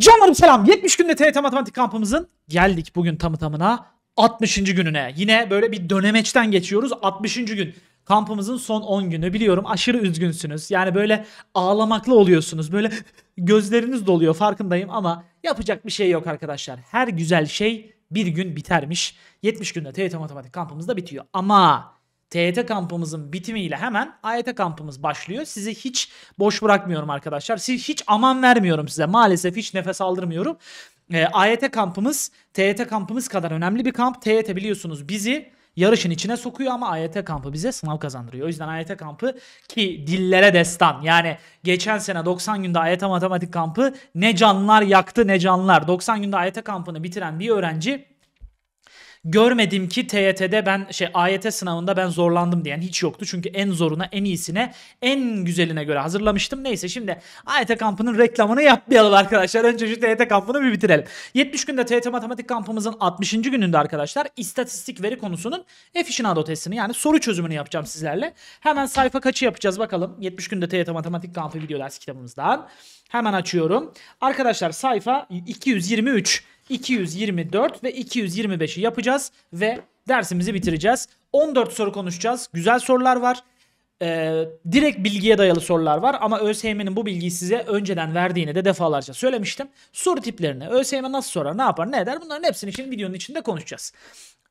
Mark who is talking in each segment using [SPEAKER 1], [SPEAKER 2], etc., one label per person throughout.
[SPEAKER 1] Canlarım selam. 70 günde TRT Matematik kampımızın geldik bugün tamı tamına 60. gününe. Yine böyle bir dönemeçten geçiyoruz. 60. gün. Kampımızın son 10 günü. Biliyorum aşırı üzgünsünüz. Yani böyle ağlamaklı oluyorsunuz. Böyle gözleriniz doluyor farkındayım ama yapacak bir şey yok arkadaşlar. Her güzel şey bir gün bitermiş. 70 günde TRT Matematik kampımız da bitiyor. Ama TYT kampımızın bitimiyle hemen AYT kampımız başlıyor. Sizi hiç boş bırakmıyorum arkadaşlar. Siz hiç aman vermiyorum size. Maalesef hiç nefes aldırmıyorum. E, ee, AYT kampımız TYT kampımız kadar önemli bir kamp. TYT biliyorsunuz bizi yarışın içine sokuyor ama AYT kampı bize sınav kazandırıyor. O yüzden AYT kampı ki dillere destan. Yani geçen sene 90 günde AYT matematik kampı ne canlar yaktı ne canlar. 90 günde AYT kampını bitiren bir öğrenci görmedim ki TYT'de ben şey AYT sınavında ben zorlandım diyen hiç yoktu. Çünkü en zoruna, en iyisine, en güzeline göre hazırlamıştım. Neyse şimdi AYT kampının reklamını yapmayalım arkadaşlar. Önce şu TYT kampını bir bitirelim. 70 günde TYT matematik kampımızın 60. gününde arkadaşlar istatistik veri konusunun Efficinato testini yani soru çözümünü yapacağım sizlerle. Hemen sayfa kaçı yapacağız bakalım. 70 günde TYT matematik kampı video ders kitabımızdan. Hemen açıyorum. Arkadaşlar sayfa 223. 224 ve 225'i yapacağız ve dersimizi bitireceğiz. 14 soru konuşacağız. Güzel sorular var. Ee, direkt bilgiye dayalı sorular var ama ÖSYM'nin bu bilgiyi size önceden verdiğini de defalarca söylemiştim. Soru tiplerini, ÖSYM nasıl sorar, ne yapar, ne eder bunların hepsini şimdi videonun içinde konuşacağız.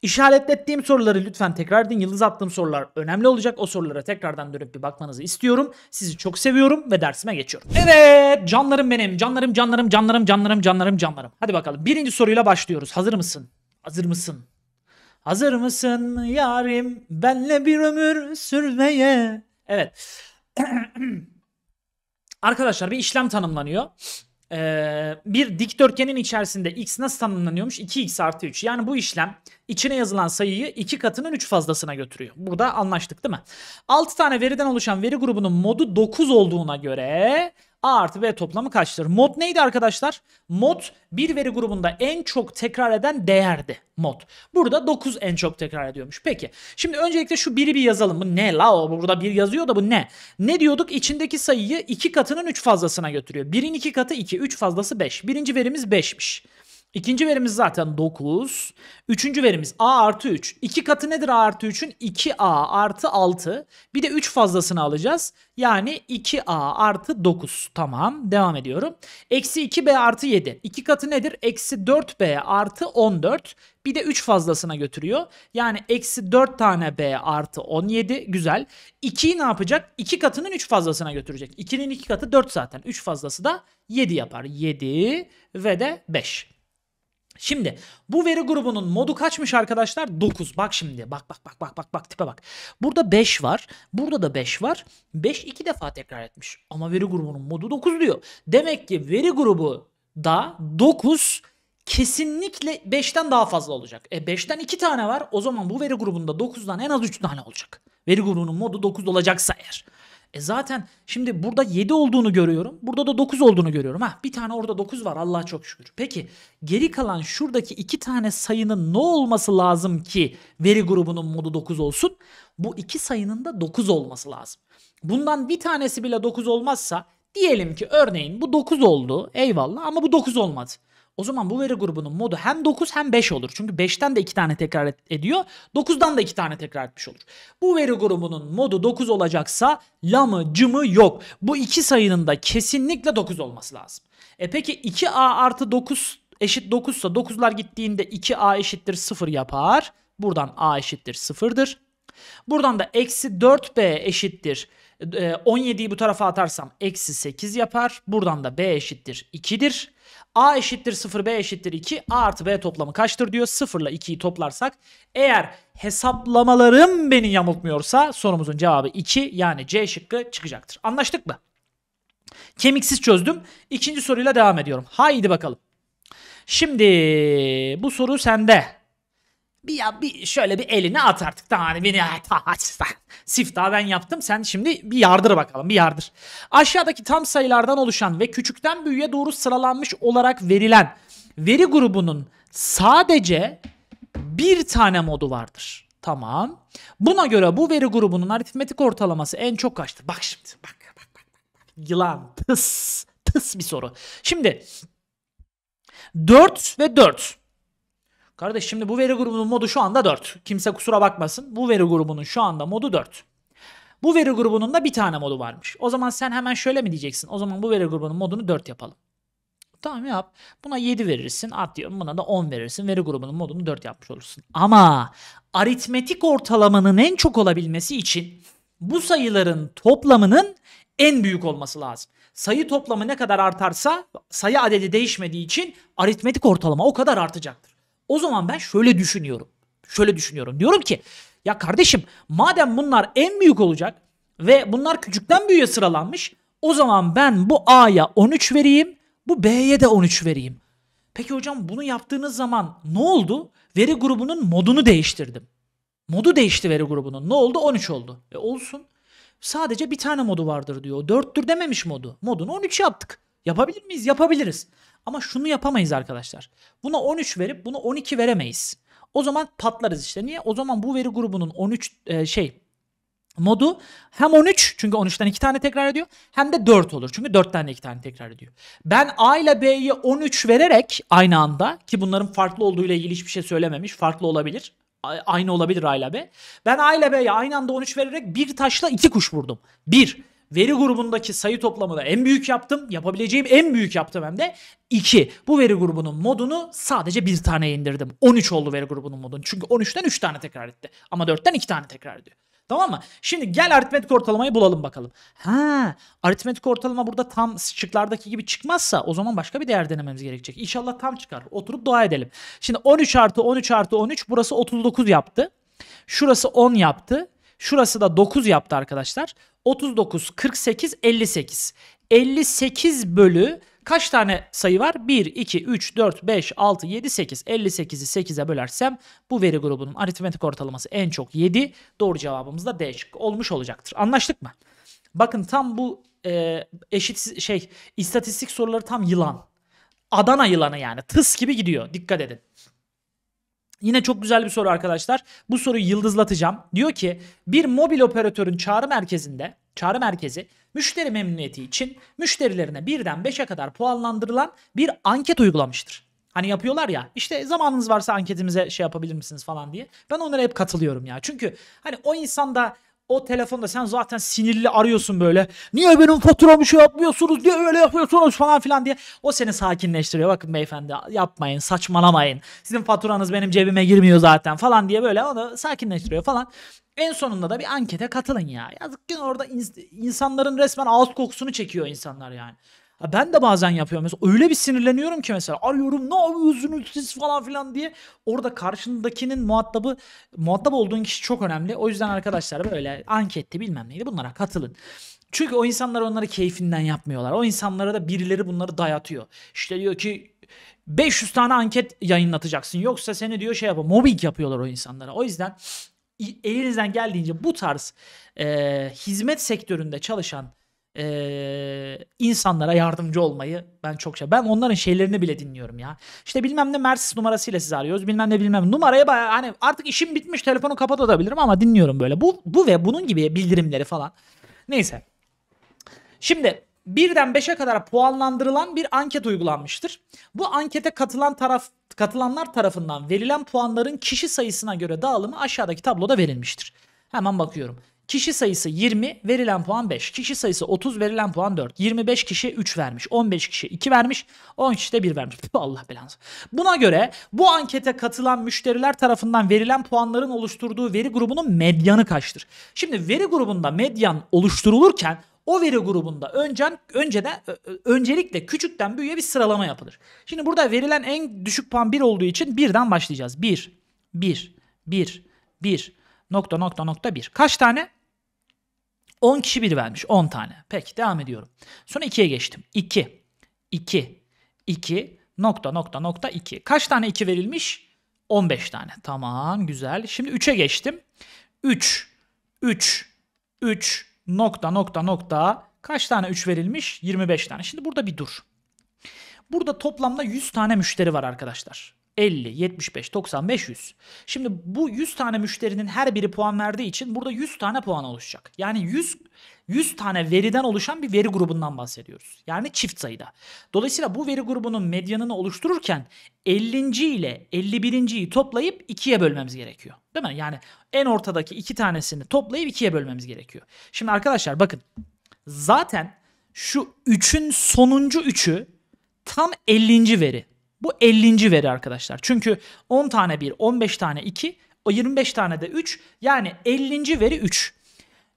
[SPEAKER 1] İşaretlettiğim soruları lütfen tekrar edin. Yıldız attığım sorular önemli olacak. O sorulara tekrardan dönüp bir bakmanızı istiyorum. Sizi çok seviyorum ve dersime geçiyorum. Evet canlarım benim. Canlarım canlarım canlarım canlarım canlarım canlarım. Hadi bakalım birinci soruyla başlıyoruz. Hazır mısın? Hazır mısın? Hazır mısın yarim benle bir ömür sürmeye? Evet. Arkadaşlar bir işlem tanımlanıyor. Ee, bir dikdörtgenin içerisinde x nasıl tanımlanıyormuş? 2x artı 3. Yani bu işlem içine yazılan sayıyı 2 katının 3 fazlasına götürüyor. Burada anlaştık değil mi? 6 tane veriden oluşan veri grubunun modu 9 olduğuna göre A artı B toplamı kaçtır? Mod neydi arkadaşlar? Mod bir veri grubunda en çok tekrar eden değerdi mod. Burada 9 en çok tekrar ediyormuş. Peki. Şimdi öncelikle şu biri bir yazalım. Bu ne la o? Burada bir yazıyor da bu ne? Ne diyorduk? İçindeki sayıyı 2 katının 3 fazlasına götürüyor. 1'in 2 katı 2. 3 fazlası 5. Birinci verimiz 5'miş. İkinci verimiz zaten 9. Üçüncü verimiz a artı 3. 2 katı nedir a artı 3'ün? 2a artı 6. Bir de 3 fazlasını alacağız. Yani 2a artı 9. Tamam devam ediyorum. Eksi 2b artı 7. 2 katı nedir? Eksi 4b artı 14. Bir de 3 fazlasına götürüyor. Yani eksi 4 tane b artı 17. Güzel. 2'yi ne yapacak? 2 katının 3 fazlasına götürecek. 2'nin 2 katı 4 zaten. 3 fazlası da 7 yapar. 7 ve de 5. Şimdi bu veri grubunun modu kaçmış arkadaşlar? 9. Bak şimdi bak bak bak bak bak bak tipe bak. Burada 5 var. Burada da 5 var. 5 iki defa tekrar etmiş. Ama veri grubunun modu 9 diyor. Demek ki veri grubu da 9 kesinlikle 5'ten daha fazla olacak. E 5'ten 2 tane var. O zaman bu veri grubunda 9'dan en az 3 tane olacak. Veri grubunun modu 9 olacaksa eğer. E zaten şimdi burada 7 olduğunu görüyorum. Burada da 9 olduğunu görüyorum. Ha bir tane orada 9 var Allah çok şükür. Peki geri kalan şuradaki iki tane sayının ne olması lazım ki veri grubunun modu 9 olsun? Bu iki sayının da 9 olması lazım. Bundan bir tanesi bile 9 olmazsa diyelim ki örneğin bu 9 oldu eyvallah ama bu 9 olmadı. O zaman bu veri grubunun modu hem 9 hem 5 olur. Çünkü 5'ten de 2 tane tekrar ediyor. 9'dan da 2 tane tekrar etmiş olur. Bu veri grubunun modu 9 olacaksa la mı c mı yok. Bu iki sayının da kesinlikle 9 olması lazım. E peki 2a artı 9 eşit 9 ise 9'lar gittiğinde 2a eşittir 0 yapar. Buradan a eşittir 0'dır. Buradan da eksi 4b eşittir 17'yi e, bu tarafa atarsam eksi 8 yapar. Buradan da b eşittir 2'dir. A eşittir 0 B eşittir 2 A artı B toplamı kaçtır diyor. 0 ile 2'yi toplarsak eğer hesaplamalarım beni yamultmuyorsa sorumuzun cevabı 2 yani C şıkkı çıkacaktır. Anlaştık mı? Kemiksiz çözdüm. İkinci soruyla devam ediyorum. Haydi bakalım. Şimdi bu soru sende. Bir ya bir şöyle bir elini at artık. Tamam hani beni siftah ben yaptım. Sen şimdi bir yardır bakalım. Bir yardır. Aşağıdaki tam sayılardan oluşan ve küçükten büyüğe doğru sıralanmış olarak verilen veri grubunun sadece bir tane modu vardır. Tamam. Buna göre bu veri grubunun aritmetik ortalaması en çok kaçtır? Bak şimdi. Bak bak bak. bak. Yılan. Tıs. Tıs bir soru. Şimdi 4 ve 4. Kardeş şimdi bu veri grubunun modu şu anda 4. Kimse kusura bakmasın. Bu veri grubunun şu anda modu 4. Bu veri grubunun da bir tane modu varmış. O zaman sen hemen şöyle mi diyeceksin? O zaman bu veri grubunun modunu 4 yapalım. Tamam yap. Buna 7 verirsin. At diyorum buna da 10 verirsin. Veri grubunun modunu 4 yapmış olursun. Ama aritmetik ortalamanın en çok olabilmesi için bu sayıların toplamının en büyük olması lazım. Sayı toplamı ne kadar artarsa sayı adedi değişmediği için aritmetik ortalama o kadar artacaktır. O zaman ben şöyle düşünüyorum. Şöyle düşünüyorum. Diyorum ki ya kardeşim madem bunlar en büyük olacak ve bunlar küçükten büyüğe sıralanmış o zaman ben bu A'ya 13 vereyim bu B'ye de 13 vereyim. Peki hocam bunu yaptığınız zaman ne oldu? Veri grubunun modunu değiştirdim. Modu değişti veri grubunun. Ne oldu? 13 oldu. E olsun. Sadece bir tane modu vardır diyor. 4'tür dememiş modu. Modunu 13 yaptık. Yapabilir miyiz? Yapabiliriz. Ama şunu yapamayız arkadaşlar. Buna 13 verip buna 12 veremeyiz. O zaman patlarız işte. Niye? O zaman bu veri grubunun 13 e, şey modu hem 13 çünkü 13'ten 2 tane tekrar ediyor hem de 4 olur. Çünkü 4'ten de 2 tane tekrar ediyor. Ben A ile B'yi 13 vererek aynı anda ki bunların farklı olduğu ile ilgili hiçbir şey söylememiş. Farklı olabilir. Aynı olabilir A ile B. Ben A ile B'ye aynı anda 13 vererek bir taşla iki kuş vurdum. Bir. Veri grubundaki sayı toplamı en büyük yaptım. Yapabileceğim en büyük yaptım hem de 2. Bu veri grubunun modunu sadece bir tane indirdim. 13 oldu veri grubunun modunu. Çünkü 13'ten 3 tane tekrar etti. Ama 4'ten 2 tane tekrar ediyor. Tamam mı? Şimdi gel aritmetik ortalamayı bulalım bakalım. Ha, aritmetik ortalama burada tam şıklardaki gibi çıkmazsa o zaman başka bir değer denememiz gerekecek. İnşallah tam çıkar. Oturup dua edelim. Şimdi 13 artı 13 artı 13 burası 39 yaptı. Şurası 10 yaptı. Şurası da 9 yaptı arkadaşlar. 39, 48, 58. 58 bölü kaç tane sayı var? 1, 2, 3, 4, 5, 6, 7, 8. 58'i 8'e bölersem bu veri grubunun aritmetik ortalaması en çok 7. Doğru cevabımız da D şıkkı olmuş olacaktır. Anlaştık mı? Bakın tam bu e, eşit şey istatistik soruları tam yılan. Adana yılanı yani tıs gibi gidiyor. Dikkat edin. Yine çok güzel bir soru arkadaşlar. Bu soruyu yıldızlatacağım. Diyor ki bir mobil operatörün çağrı merkezinde çağrı merkezi müşteri memnuniyeti için müşterilerine birden 5'e kadar puanlandırılan bir anket uygulamıştır. Hani yapıyorlar ya işte zamanınız varsa anketimize şey yapabilir misiniz falan diye. Ben onlara hep katılıyorum ya. Çünkü hani o insanda. O telefonda sen zaten sinirli arıyorsun böyle. Niye benim faturamı şey yapmıyorsunuz? Niye öyle yapıyorsunuz falan filan diye. O seni sakinleştiriyor. Bakın beyefendi yapmayın saçmalamayın. Sizin faturanız benim cebime girmiyor zaten falan diye böyle onu sakinleştiriyor falan. En sonunda da bir ankete katılın ya. Yazık ki orada ins- insanların resmen ağız kokusunu çekiyor insanlar yani ben de bazen yapıyorum mesela. Öyle bir sinirleniyorum ki mesela arıyorum ne yapıyorsunuz siz falan filan diye. Orada karşındakinin muhatabı muhatap olduğun kişi çok önemli. O yüzden arkadaşlar böyle anketti bilmem neydi bunlara katılın. Çünkü o insanlar onları keyfinden yapmıyorlar. O insanlara da birileri bunları dayatıyor. İşte diyor ki 500 tane anket yayınlatacaksın. Yoksa seni diyor şey yapar. Mobbing yapıyorlar o insanlara. O yüzden elinizden geldiğince bu tarz e, hizmet sektöründe çalışan e, insanlara yardımcı olmayı ben çok şey. Ben onların şeylerini bile dinliyorum ya. İşte bilmem ne Mersis numarasıyla sizi arıyoruz. Bilmem ne bilmem numaraya baya hani artık işim bitmiş telefonu kapatabilirim ama dinliyorum böyle. Bu, bu ve bunun gibi bildirimleri falan. Neyse. Şimdi birden 5'e kadar puanlandırılan bir anket uygulanmıştır. Bu ankete katılan taraf katılanlar tarafından verilen puanların kişi sayısına göre dağılımı aşağıdaki tabloda verilmiştir. Hemen bakıyorum. Kişi sayısı 20, verilen puan 5. Kişi sayısı 30, verilen puan 4. 25 kişi 3 vermiş. 15 kişi 2 vermiş. 10 kişi de 1 vermiş. Allah belanı. Buna göre bu ankete katılan müşteriler tarafından verilen puanların oluşturduğu veri grubunun medyanı kaçtır? Şimdi veri grubunda medyan oluşturulurken o veri grubunda öncen, önceden, öncelikle küçükten büyüğe bir sıralama yapılır. Şimdi burada verilen en düşük puan 1 olduğu için 1'den başlayacağız. 1, 1, 1, 1, nokta nokta nokta 1. Kaç tane? 10 kişi biri vermiş. 10 tane. Peki devam ediyorum. Sonra 2'ye geçtim. 2. 2. 2. Nokta nokta nokta 2. Kaç tane 2 verilmiş? 15 tane. Tamam güzel. Şimdi 3'e geçtim. 3. 3. 3. Nokta nokta nokta. Kaç tane 3 verilmiş? 25 tane. Şimdi burada bir dur. Burada toplamda 100 tane müşteri var arkadaşlar. 50, 75, 90, 500. Şimdi bu 100 tane müşterinin her biri puan verdiği için burada 100 tane puan oluşacak. Yani 100 100 tane veriden oluşan bir veri grubundan bahsediyoruz. Yani çift sayıda. Dolayısıyla bu veri grubunun medyanını oluştururken 50. ile 51.yi toplayıp 2'ye bölmemiz gerekiyor. Değil mi? Yani en ortadaki iki tanesini toplayıp 2'ye bölmemiz gerekiyor. Şimdi arkadaşlar bakın. Zaten şu 3'ün sonuncu 3'ü tam 50. veri. Bu 50. veri arkadaşlar. Çünkü 10 tane 1, 15 tane 2, 25 tane de 3. Yani 50. veri 3.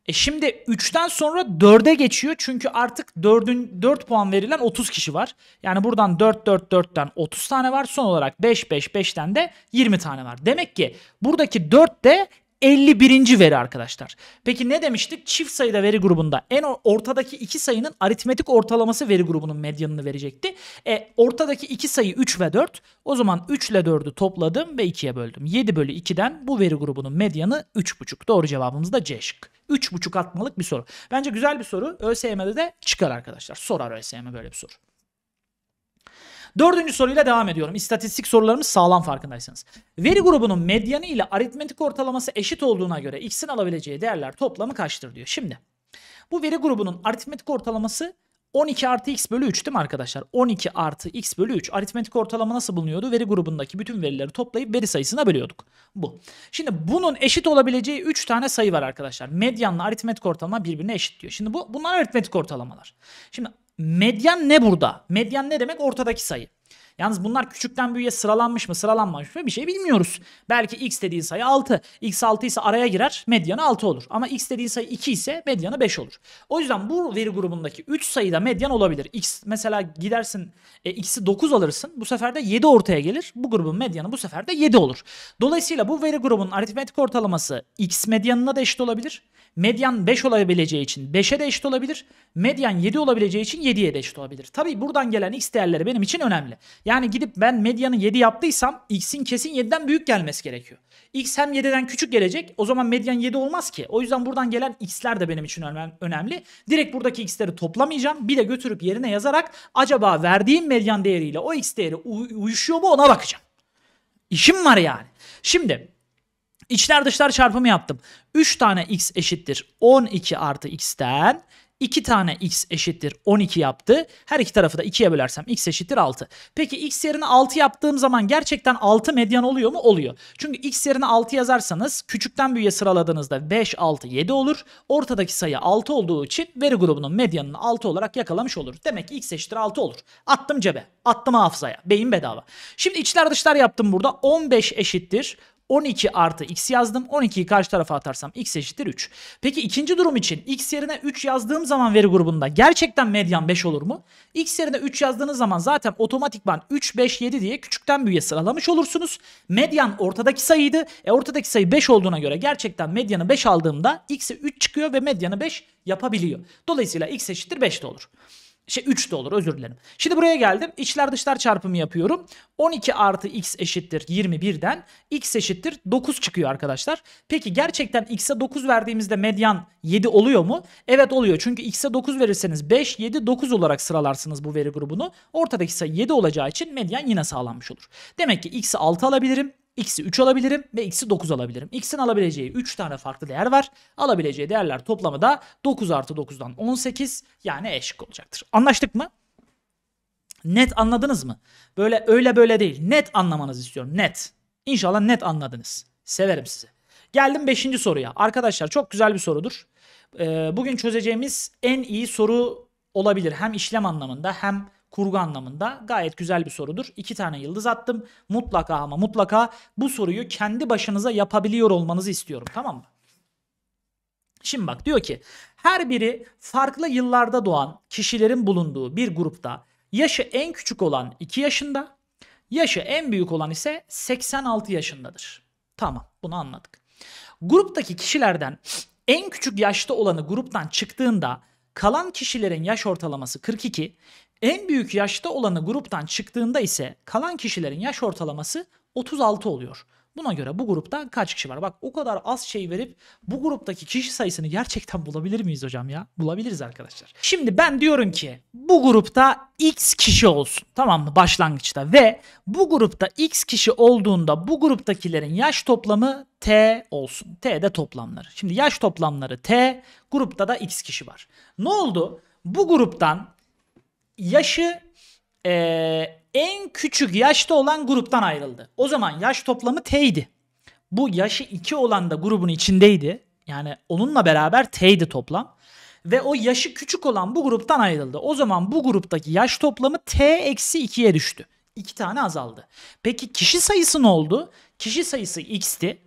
[SPEAKER 1] E şimdi 3'ten sonra 4'e geçiyor. Çünkü artık 4'ün 4 puan verilen 30 kişi var. Yani buradan 4 4 4'ten 30 tane var. Son olarak 5 5 5'ten de 20 tane var. Demek ki buradaki 4 de 51. veri arkadaşlar. Peki ne demiştik? Çift sayıda veri grubunda en ortadaki iki sayının aritmetik ortalaması veri grubunun medyanını verecekti. E, ortadaki iki sayı 3 ve 4. O zaman 3 ile 4'ü topladım ve 2'ye böldüm. 7 bölü 2'den bu veri grubunun medyanı 3,5. Doğru cevabımız da C şık. 3,5 atmalık bir soru. Bence güzel bir soru. ÖSYM'de de çıkar arkadaşlar. Sorar ÖSYM böyle bir soru. Dördüncü soruyla devam ediyorum. İstatistik sorularımız sağlam farkındaysanız. Veri grubunun medyanı ile aritmetik ortalaması eşit olduğuna göre x'in alabileceği değerler toplamı kaçtır diyor. Şimdi bu veri grubunun aritmetik ortalaması 12 artı x bölü 3 değil mi arkadaşlar? 12 artı x bölü 3 aritmetik ortalama nasıl bulunuyordu? Veri grubundaki bütün verileri toplayıp veri sayısına bölüyorduk. Bu. Şimdi bunun eşit olabileceği 3 tane sayı var arkadaşlar. Medyanla aritmetik ortalama birbirine eşit diyor. Şimdi bu bunlar aritmetik ortalamalar. Şimdi Medyan ne burada? Medyan ne demek? Ortadaki sayı. Yalnız bunlar küçükten büyüğe sıralanmış mı sıralanmamış mı bir şey bilmiyoruz. Belki x dediğin sayı 6. x 6 ise araya girer medyanı 6 olur. Ama x dediğin sayı 2 ise medyanı 5 olur. O yüzden bu veri grubundaki 3 sayıda medyan olabilir. x mesela gidersin e, x'i 9 alırsın. Bu sefer de 7 ortaya gelir. Bu grubun medyanı bu sefer de 7 olur. Dolayısıyla bu veri grubunun aritmetik ortalaması x medyanına da eşit olabilir. Medyan 5 olabileceği için 5'e de eşit olabilir. Medyan 7 olabileceği için 7'ye de eşit olabilir. Tabii buradan gelen x değerleri benim için önemli. Yani gidip ben medyanı 7 yaptıysam x'in kesin 7'den büyük gelmesi gerekiyor. x hem 7'den küçük gelecek. O zaman medyan 7 olmaz ki. O yüzden buradan gelen x'ler de benim için önemli. Direkt buradaki x'leri toplamayacağım. Bir de götürüp yerine yazarak acaba verdiğim medyan değeriyle o x değeri uyuşuyor mu ona bakacağım. İşim var yani. Şimdi İçler dışlar çarpımı yaptım. 3 tane x eşittir 12 artı x'ten 2 tane x eşittir 12 yaptı. Her iki tarafı da 2'ye bölersem x eşittir 6. Peki x yerine 6 yaptığım zaman gerçekten 6 medyan oluyor mu? Oluyor. Çünkü x yerine 6 yazarsanız küçükten büyüğe sıraladığınızda 5, 6, 7 olur. Ortadaki sayı 6 olduğu için veri grubunun medyanını 6 olarak yakalamış olur. Demek ki x eşittir 6 olur. Attım cebe. Attım hafızaya. Beyin bedava. Şimdi içler dışlar yaptım burada. 15 eşittir 12 artı x yazdım. 12'yi karşı tarafa atarsam x eşittir 3. Peki ikinci durum için x yerine 3 yazdığım zaman veri grubunda gerçekten medyan 5 olur mu? x yerine 3 yazdığınız zaman zaten otomatikman 3, 5, 7 diye küçükten büyüğe sıralamış olursunuz. Medyan ortadaki sayıydı. E ortadaki sayı 5 olduğuna göre gerçekten medyanı 5 aldığımda x'e 3 çıkıyor ve medyanı 5 yapabiliyor. Dolayısıyla x eşittir 5 de olur. Şey 3 de olur özür dilerim. Şimdi buraya geldim. İçler dışlar çarpımı yapıyorum. 12 artı x eşittir 21'den x eşittir 9 çıkıyor arkadaşlar. Peki gerçekten x'e 9 verdiğimizde medyan 7 oluyor mu? Evet oluyor. Çünkü x'e 9 verirseniz 5, 7, 9 olarak sıralarsınız bu veri grubunu. Ortadaki sayı 7 olacağı için medyan yine sağlanmış olur. Demek ki x'i 6 alabilirim x'i 3 alabilirim ve x'i 9 alabilirim. x'in alabileceği 3 tane farklı değer var. Alabileceği değerler toplamı da 9 artı 9'dan 18 yani eşlik olacaktır. Anlaştık mı? Net anladınız mı? Böyle öyle böyle değil. Net anlamanızı istiyorum. Net. İnşallah net anladınız. Severim sizi. Geldim 5. soruya. Arkadaşlar çok güzel bir sorudur. Ee, bugün çözeceğimiz en iyi soru olabilir. Hem işlem anlamında hem kurgu anlamında gayet güzel bir sorudur. İki tane yıldız attım. Mutlaka ama mutlaka bu soruyu kendi başınıza yapabiliyor olmanızı istiyorum tamam mı? Şimdi bak diyor ki her biri farklı yıllarda doğan kişilerin bulunduğu bir grupta yaşı en küçük olan 2 yaşında, yaşı en büyük olan ise 86 yaşındadır. Tamam bunu anladık. Gruptaki kişilerden en küçük yaşta olanı gruptan çıktığında kalan kişilerin yaş ortalaması 42, en büyük yaşta olanı gruptan çıktığında ise kalan kişilerin yaş ortalaması 36 oluyor. Buna göre bu grupta kaç kişi var? Bak o kadar az şey verip bu gruptaki kişi sayısını gerçekten bulabilir miyiz hocam ya? Bulabiliriz arkadaşlar. Şimdi ben diyorum ki bu grupta x kişi olsun tamam mı başlangıçta ve bu grupta x kişi olduğunda bu gruptakilerin yaş toplamı t olsun. T de toplamları. Şimdi yaş toplamları t grupta da x kişi var. Ne oldu? Bu gruptan yaşı e, en küçük yaşta olan gruptan ayrıldı. O zaman yaş toplamı T'ydi. Bu yaşı 2 olan da grubun içindeydi. Yani onunla beraber T'ydi toplam. Ve o yaşı küçük olan bu gruptan ayrıldı. O zaman bu gruptaki yaş toplamı T-2'ye düştü. 2 tane azaldı. Peki kişi sayısı ne oldu? Kişi sayısı X'ti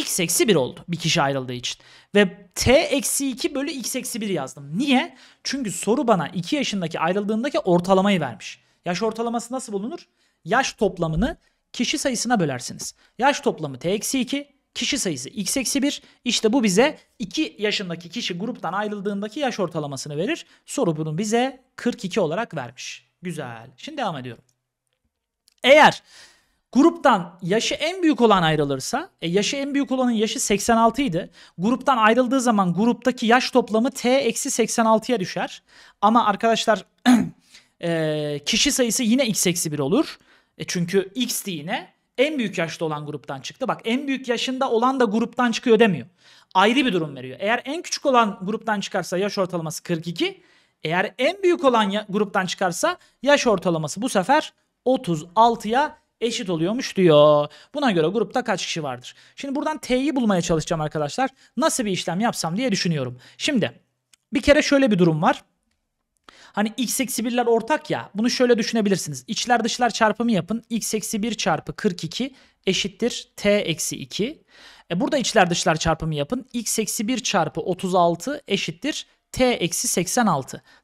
[SPEAKER 1] x eksi 1 oldu bir kişi ayrıldığı için. Ve t eksi 2 bölü x eksi 1 yazdım. Niye? Çünkü soru bana 2 yaşındaki ayrıldığındaki ortalamayı vermiş. Yaş ortalaması nasıl bulunur? Yaş toplamını kişi sayısına bölersiniz. Yaş toplamı t eksi 2, kişi sayısı x eksi 1. İşte bu bize 2 yaşındaki kişi gruptan ayrıldığındaki yaş ortalamasını verir. Soru bunu bize 42 olarak vermiş. Güzel. Şimdi devam ediyorum. Eğer Gruptan yaşı en büyük olan ayrılırsa, e yaşı en büyük olanın yaşı 86 idi. Gruptan ayrıldığı zaman gruptaki yaş toplamı T-86'ya düşer. Ama arkadaşlar e, kişi sayısı yine X-1 olur. E çünkü de yine en büyük yaşta olan gruptan çıktı. Bak en büyük yaşında olan da gruptan çıkıyor demiyor. Ayrı bir durum veriyor. Eğer en küçük olan gruptan çıkarsa yaş ortalaması 42. Eğer en büyük olan gruptan çıkarsa yaş ortalaması bu sefer 36'ya eşit oluyormuş diyor. Buna göre grupta kaç kişi vardır? Şimdi buradan T'yi bulmaya çalışacağım arkadaşlar. Nasıl bir işlem yapsam diye düşünüyorum. Şimdi bir kere şöyle bir durum var. Hani x eksi 1'ler ortak ya bunu şöyle düşünebilirsiniz. İçler dışlar çarpımı yapın. x eksi 1 çarpı 42 eşittir t eksi 2. E burada içler dışlar çarpımı yapın. x eksi 1 çarpı 36 eşittir T-86. eksi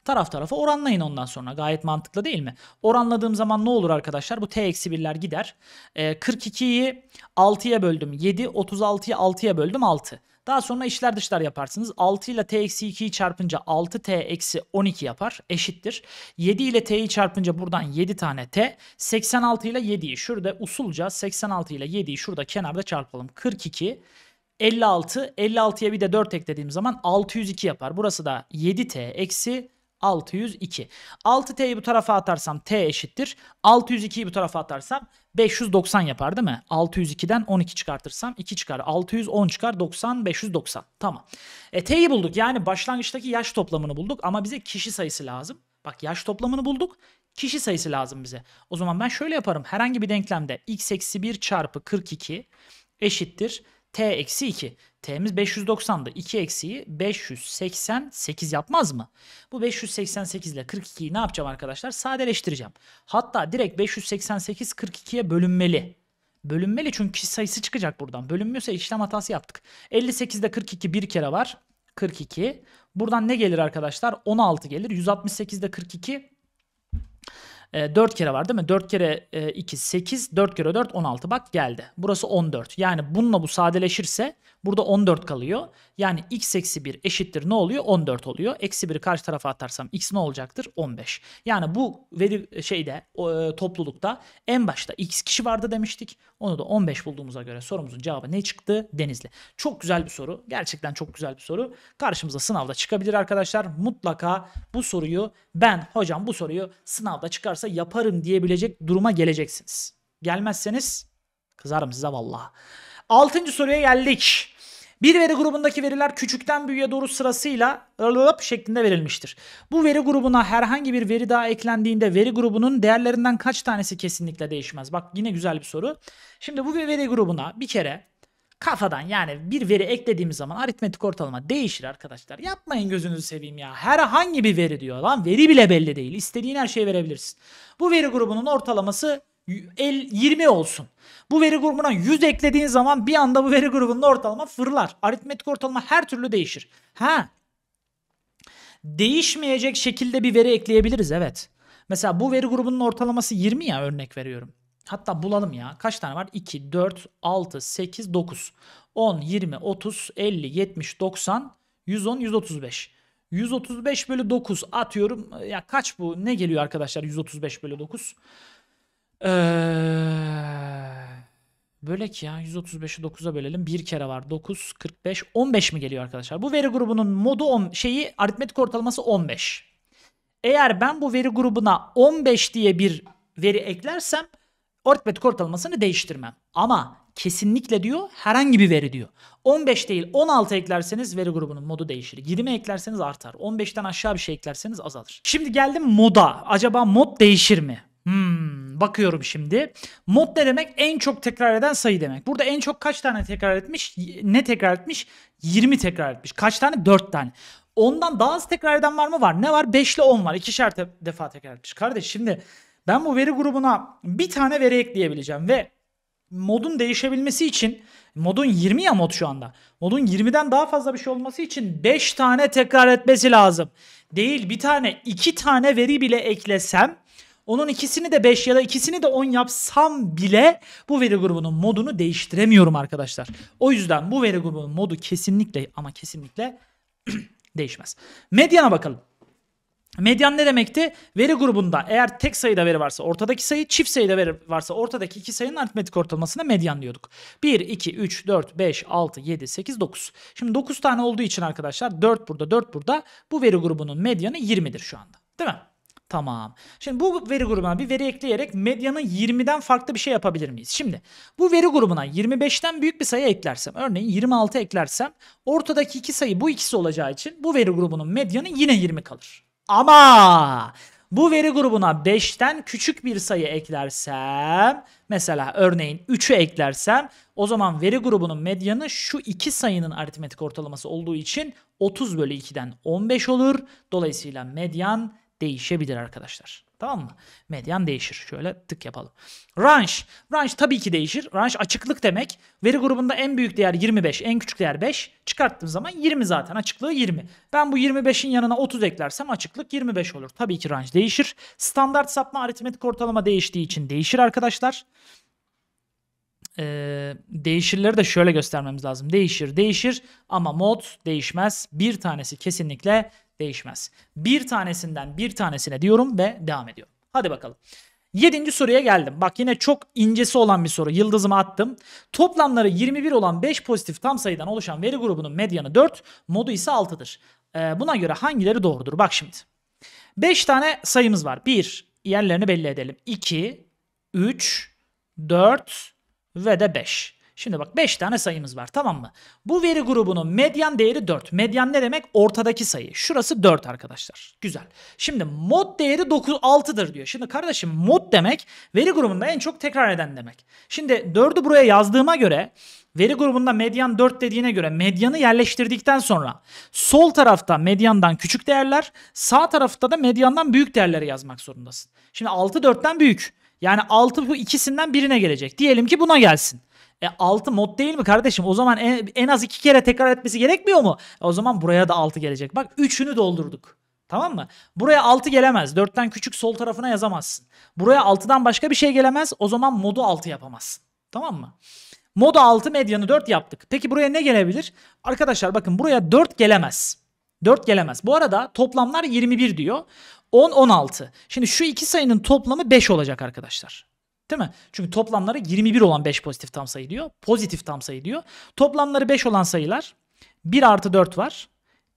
[SPEAKER 1] Taraf tarafa oranlayın ondan sonra. Gayet mantıklı değil mi? Oranladığım zaman ne olur arkadaşlar? Bu T-1'ler eksi gider. E, 42'yi 6'ya böldüm 7. 36'yı 6'ya böldüm 6. Daha sonra işler dışlar yaparsınız. 6 ile t-2'yi eksi çarpınca 6t-12 eksi yapar. Eşittir. 7 ile t'yi çarpınca buradan 7 tane t. 86 ile 7'yi şurada usulca 86 ile 7'yi şurada kenarda çarpalım. 42 56. 56'ya bir de 4 eklediğim zaman 602 yapar. Burası da 7t eksi 602. 6t'yi bu tarafa atarsam t eşittir. 602'yi bu tarafa atarsam 590 yapar değil mi? 602'den 12 çıkartırsam 2 çıkar. 610 çıkar. 90, 590. Tamam. E, t'yi bulduk. Yani başlangıçtaki yaş toplamını bulduk ama bize kişi sayısı lazım. Bak yaş toplamını bulduk. Kişi sayısı lazım bize. O zaman ben şöyle yaparım. Herhangi bir denklemde x eksi 1 çarpı 42 eşittir t eksi 2. T'miz 590'dı. 2 eksiği 588 yapmaz mı? Bu 588 ile 42'yi ne yapacağım arkadaşlar? Sadeleştireceğim. Hatta direkt 588 42'ye bölünmeli. Bölünmeli çünkü kişi sayısı çıkacak buradan. Bölünmüyorsa işlem hatası yaptık. 58'de 42 bir kere var. 42. Buradan ne gelir arkadaşlar? 16 gelir. 168'de 42 e, 4 kere var değil mi? 4 kere e, 2 8, 4 kere 4 16 bak geldi. Burası 14. Yani bununla bu sadeleşirse Burada 14 kalıyor. Yani x eksi 1 eşittir ne oluyor? 14 oluyor. Eksi 1'i karşı tarafa atarsam x ne olacaktır? 15. Yani bu veri şeyde e, toplulukta en başta x kişi vardı demiştik. Onu da 15 bulduğumuza göre sorumuzun cevabı ne çıktı? Denizli. Çok güzel bir soru. Gerçekten çok güzel bir soru. Karşımıza sınavda çıkabilir arkadaşlar. Mutlaka bu soruyu ben hocam bu soruyu sınavda çıkarsa yaparım diyebilecek duruma geleceksiniz. Gelmezseniz kızarım size vallahi. Altıncı soruya geldik. Bir veri grubundaki veriler küçükten büyüğe doğru sırasıyla ırlıp şeklinde verilmiştir. Bu veri grubuna herhangi bir veri daha eklendiğinde veri grubunun değerlerinden kaç tanesi kesinlikle değişmez? Bak yine güzel bir soru. Şimdi bu veri grubuna bir kere kafadan yani bir veri eklediğimiz zaman aritmetik ortalama değişir arkadaşlar. Yapmayın gözünüzü seveyim ya. Herhangi bir veri diyor lan. Veri bile belli değil. İstediğin her şeyi verebilirsin. Bu veri grubunun ortalaması El 20 olsun. Bu veri grubuna 100 eklediğin zaman bir anda bu veri grubunun ortalama fırlar. Aritmetik ortalama her türlü değişir. Ha. Değişmeyecek şekilde bir veri ekleyebiliriz evet. Mesela bu veri grubunun ortalaması 20 ya örnek veriyorum. Hatta bulalım ya. Kaç tane var? 2, 4, 6, 8, 9, 10, 20, 30, 50, 70, 90, 110, 135. 135 bölü 9 atıyorum. Ya kaç bu? Ne geliyor arkadaşlar 135 bölü 9? Ee, ki ya 135'i 9'a bölelim. Bir kere var. 9, 45, 15 mi geliyor arkadaşlar? Bu veri grubunun modu 10, şeyi aritmetik ortalaması 15. Eğer ben bu veri grubuna 15 diye bir veri eklersem aritmetik ortalamasını değiştirmem. Ama kesinlikle diyor herhangi bir veri diyor. 15 değil 16 eklerseniz veri grubunun modu değişir. 20 eklerseniz artar. 15'ten aşağı bir şey eklerseniz azalır. Şimdi geldim moda. Acaba mod değişir mi? Hmm, bakıyorum şimdi. Mod ne demek? En çok tekrar eden sayı demek. Burada en çok kaç tane tekrar etmiş? Ne tekrar etmiş? 20 tekrar etmiş. Kaç tane? 4 tane. Ondan daha az tekrar eden var mı? Var. Ne var? 5 ile 10 var. İkişer te- defa tekrar etmiş. Kardeş şimdi ben bu veri grubuna bir tane veri ekleyebileceğim ve modun değişebilmesi için modun 20 ya mod şu anda. Modun 20'den daha fazla bir şey olması için 5 tane tekrar etmesi lazım. Değil bir tane iki tane veri bile eklesem onun ikisini de 5 ya da ikisini de 10 yapsam bile bu veri grubunun modunu değiştiremiyorum arkadaşlar. O yüzden bu veri grubunun modu kesinlikle ama kesinlikle değişmez. Medyana bakalım. Medyan ne demekti? Veri grubunda eğer tek sayıda veri varsa ortadaki sayı, çift sayıda veri varsa ortadaki iki sayının aritmetik ortalamasına medyan diyorduk. 1, 2, 3, 4, 5, 6, 7, 8, 9. Şimdi 9 tane olduğu için arkadaşlar 4 burada, 4 burada. Bu veri grubunun medyanı 20'dir şu anda. Değil mi? Tamam. Şimdi bu veri grubuna bir veri ekleyerek medyanın 20'den farklı bir şey yapabilir miyiz? Şimdi bu veri grubuna 25'ten büyük bir sayı eklersem, örneğin 26 eklersem ortadaki iki sayı bu ikisi olacağı için bu veri grubunun medyanı yine 20 kalır. Ama bu veri grubuna 5'ten küçük bir sayı eklersem, mesela örneğin 3'ü eklersem o zaman veri grubunun medyanı şu iki sayının aritmetik ortalaması olduğu için 30 bölü 2'den 15 olur. Dolayısıyla medyan değişebilir arkadaşlar. Tamam mı? Medyan değişir. Şöyle tık yapalım. Range. Range tabii ki değişir. Range açıklık demek. Veri grubunda en büyük değer 25, en küçük değer 5. Çıkarttığım zaman 20 zaten. Açıklığı 20. Ben bu 25'in yanına 30 eklersem açıklık 25 olur. Tabii ki range değişir. Standart sapma aritmetik ortalama değiştiği için değişir arkadaşlar. Ee, değişirleri de şöyle göstermemiz lazım. Değişir, değişir ama mod değişmez. Bir tanesi kesinlikle değişmez. Bir tanesinden bir tanesine diyorum ve devam ediyorum. Hadi bakalım. Yedinci soruya geldim. Bak yine çok incesi olan bir soru. Yıldızımı attım. Toplamları 21 olan 5 pozitif tam sayıdan oluşan veri grubunun medyanı 4, modu ise 6'dır. Ee, buna göre hangileri doğrudur? Bak şimdi. 5 tane sayımız var. 1. Yerlerini belli edelim. 2, 3, 4 ve de 5. Şimdi bak 5 tane sayımız var tamam mı? Bu veri grubunun medyan değeri 4. Medyan ne demek? Ortadaki sayı. Şurası 4 arkadaşlar. Güzel. Şimdi mod değeri 9, 6'dır diyor. Şimdi kardeşim mod demek veri grubunda en çok tekrar eden demek. Şimdi 4'ü buraya yazdığıma göre veri grubunda medyan 4 dediğine göre medyanı yerleştirdikten sonra sol tarafta medyandan küçük değerler sağ tarafta da medyandan büyük değerleri yazmak zorundasın. Şimdi 6 4'ten büyük. Yani 6 bu ikisinden birine gelecek. Diyelim ki buna gelsin. E 6 mod değil mi kardeşim? O zaman en, en az 2 kere tekrar etmesi gerekmiyor mu? E, o zaman buraya da 6 gelecek. Bak 3'ünü doldurduk. Tamam mı? Buraya 6 gelemez. 4'ten küçük sol tarafına yazamazsın. Buraya 6'dan başka bir şey gelemez. O zaman modu 6 yapamazsın. Tamam mı? Modu 6 medyanı 4 yaptık. Peki buraya ne gelebilir? Arkadaşlar bakın buraya 4 gelemez. 4 gelemez. Bu arada toplamlar 21 diyor. 10 16. Şimdi şu iki sayının toplamı 5 olacak arkadaşlar. Değil mi? Çünkü toplamları 21 olan 5 pozitif tam sayı diyor. Pozitif tam sayı diyor. Toplamları 5 olan sayılar 1 artı 4 var.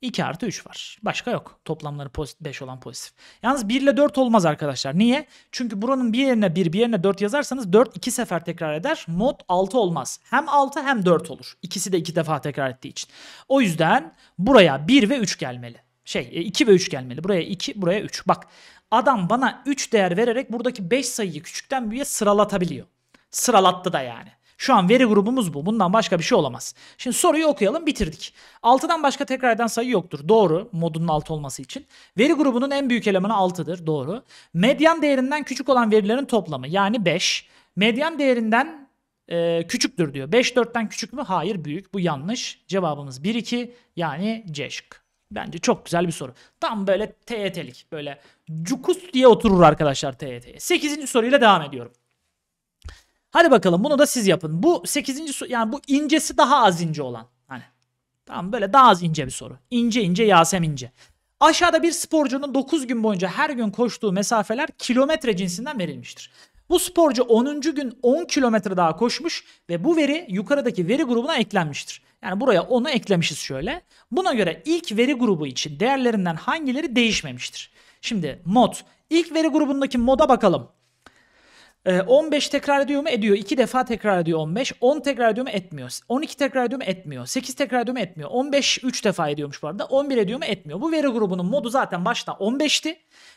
[SPEAKER 1] 2 artı 3 var. Başka yok. Toplamları pozitif, 5 olan pozitif. Yalnız 1 ile 4 olmaz arkadaşlar. Niye? Çünkü buranın bir yerine 1 bir yerine 4 yazarsanız 4 2 sefer tekrar eder. Mod 6 olmaz. Hem 6 hem 4 olur. İkisi de 2 defa tekrar ettiği için. O yüzden buraya 1 ve 3 gelmeli. Şey 2 e, ve 3 gelmeli. Buraya 2, buraya 3. Bak adam bana 3 değer vererek buradaki 5 sayıyı küçükten büyüğe sıralatabiliyor. Sıralattı da yani. Şu an veri grubumuz bu. Bundan başka bir şey olamaz. Şimdi soruyu okuyalım bitirdik. 6'dan başka tekrar eden sayı yoktur. Doğru modunun 6 olması için. Veri grubunun en büyük elemanı 6'dır. Doğru. Medyan değerinden küçük olan verilerin toplamı yani 5. Medyan değerinden e, küçüktür diyor. 5 4'ten küçük mü? Hayır büyük. Bu yanlış. Cevabımız 1 2 yani C şıkkı. Bence çok güzel bir soru. Tam böyle TYT'lik. Böyle cukus diye oturur arkadaşlar TYT'ye. Sekizinci soruyla devam ediyorum. Hadi bakalım bunu da siz yapın. Bu sekizinci soru yani bu incesi daha az ince olan. Hani tamam böyle daha az ince bir soru. İnce ince Yasem ince. Aşağıda bir sporcunun 9 gün boyunca her gün koştuğu mesafeler kilometre cinsinden verilmiştir. Bu sporcu 10. gün 10 kilometre daha koşmuş ve bu veri yukarıdaki veri grubuna eklenmiştir. Yani buraya onu eklemişiz şöyle. Buna göre ilk veri grubu için değerlerinden hangileri değişmemiştir? Şimdi mod. İlk veri grubundaki moda bakalım. 15 ee, tekrar ediyor mu? Ediyor. 2 defa tekrar ediyor 15. 10 tekrar ediyor mu? Etmiyor. 12 tekrar ediyor mu? Etmiyor. 8 tekrar ediyor mu? Etmiyor. 15 3 defa ediyormuş bu arada. 11 ediyor mu? Etmiyor. Bu veri grubunun modu zaten başta 15'ti.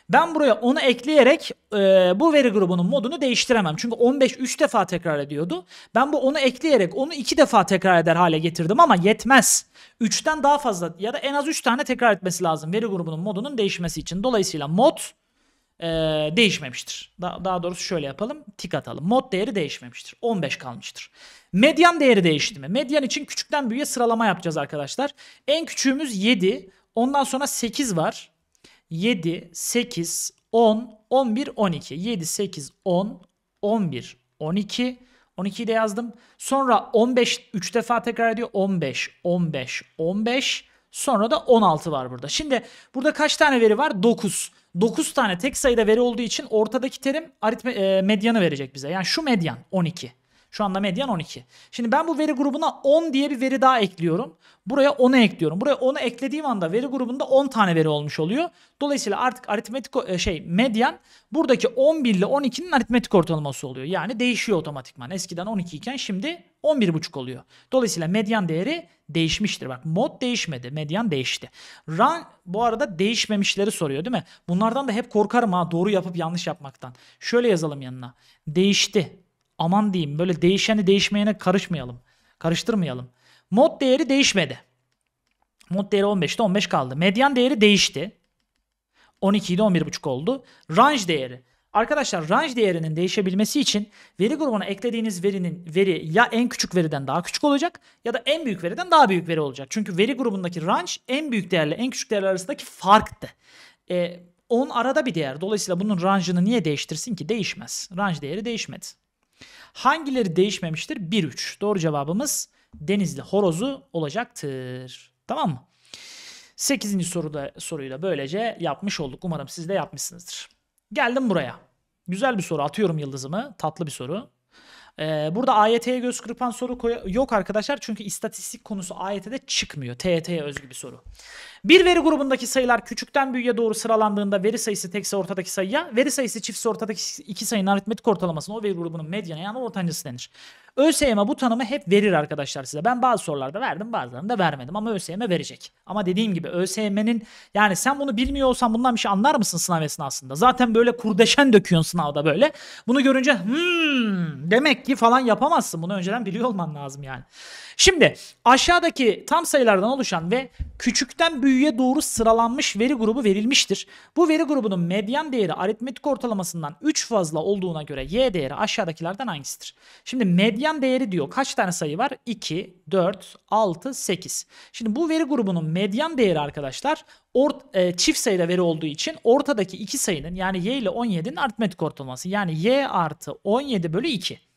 [SPEAKER 1] Ben buraya onu ekleyerek e, bu veri grubunun modunu değiştiremem. Çünkü 15 3 defa tekrar ediyordu. Ben bu onu ekleyerek onu 2 defa tekrar eder hale getirdim ama yetmez. 3'ten daha fazla ya da en az 3 tane tekrar etmesi lazım veri grubunun modunun değişmesi için. Dolayısıyla mod e, değişmemiştir. Da, daha doğrusu şöyle yapalım. Tik atalım. Mod değeri değişmemiştir. 15 kalmıştır. Medyan değeri değişti mi? Medyan için küçükten büyüğe sıralama yapacağız arkadaşlar. En küçüğümüz 7. Ondan sonra 8 var. 7, 8, 10, 11, 12. 7, 8, 10, 11, 12. 12'yi de yazdım. Sonra 15 3 defa tekrar ediyor. 15, 15, 15. Sonra da 16 var burada. Şimdi burada kaç tane veri var? 9. 9 tane tek sayıda veri olduğu için ortadaki terim aritme, e, medyanı verecek bize. Yani şu medyan 12. Şu anda medyan 12. Şimdi ben bu veri grubuna 10 diye bir veri daha ekliyorum. Buraya 10'u ekliyorum. Buraya 10'u eklediğim anda veri grubunda 10 tane veri olmuş oluyor. Dolayısıyla artık aritmetik e, şey medyan buradaki 11 ile 12'nin aritmetik ortalaması oluyor. Yani değişiyor otomatikman. Eskiden 12 iken şimdi 11,5 oluyor. Dolayısıyla medyan değeri değişmiştir. Bak mod değişmedi. Medyan değişti. Run bu arada değişmemişleri soruyor değil mi? Bunlardan da hep korkarım ha doğru yapıp yanlış yapmaktan. Şöyle yazalım yanına. Değişti aman diyeyim böyle değişeni değişmeyene karışmayalım. Karıştırmayalım. Mod değeri değişmedi. Mod değeri 15'te 15 kaldı. Medyan değeri değişti. 12 ile 11.5 oldu. Range değeri. Arkadaşlar range değerinin değişebilmesi için veri grubuna eklediğiniz verinin veri ya en küçük veriden daha küçük olacak ya da en büyük veriden daha büyük veri olacak. Çünkü veri grubundaki range en büyük değerle en küçük değer arasındaki farktı. Ee, 10 arada bir değer. Dolayısıyla bunun range'ını niye değiştirsin ki? Değişmez. Range değeri değişmedi. Hangileri değişmemiştir? 1-3. Doğru cevabımız Denizli horozu olacaktır. Tamam mı? 8. soruda soruyu da böylece yapmış olduk. Umarım siz de yapmışsınızdır. Geldim buraya. Güzel bir soru. Atıyorum yıldızımı. Tatlı bir soru. Ee, burada AYT'ye göz kırpan soru koy yok arkadaşlar. Çünkü istatistik konusu AYT'de çıkmıyor. TYT'ye özgü bir soru. Bir veri grubundaki sayılar küçükten büyüğe doğru sıralandığında veri sayısı tekse ortadaki sayıya, veri sayısı çiftse ortadaki iki sayının aritmetik ortalamasına o veri grubunun medyana yani ortancası denir. ÖSYM bu tanımı hep verir arkadaşlar size. Ben bazı sorularda verdim bazılarında vermedim ama ÖSYM verecek. Ama dediğim gibi ÖSYM'nin yani sen bunu bilmiyor olsan bundan bir şey anlar mısın sınav esnasında? Zaten böyle kurdeşen döküyorsun sınavda böyle. Bunu görünce hmm, demek ki falan yapamazsın. Bunu önceden biliyor olman lazım yani. Şimdi aşağıdaki tam sayılardan oluşan ve küçükten büyüğe doğru sıralanmış veri grubu verilmiştir. Bu veri grubunun medyan değeri aritmetik ortalamasından 3 fazla olduğuna göre y değeri aşağıdakilerden hangisidir? Şimdi medyan değeri diyor. Kaç tane sayı var? 2, 4, 6, 8. Şimdi bu veri grubunun medyan değeri arkadaşlar ort, e, çift sayıda veri olduğu için ortadaki iki sayının yani y ile 17'nin aritmetik ortalaması. Yani y artı 17 bölü 2.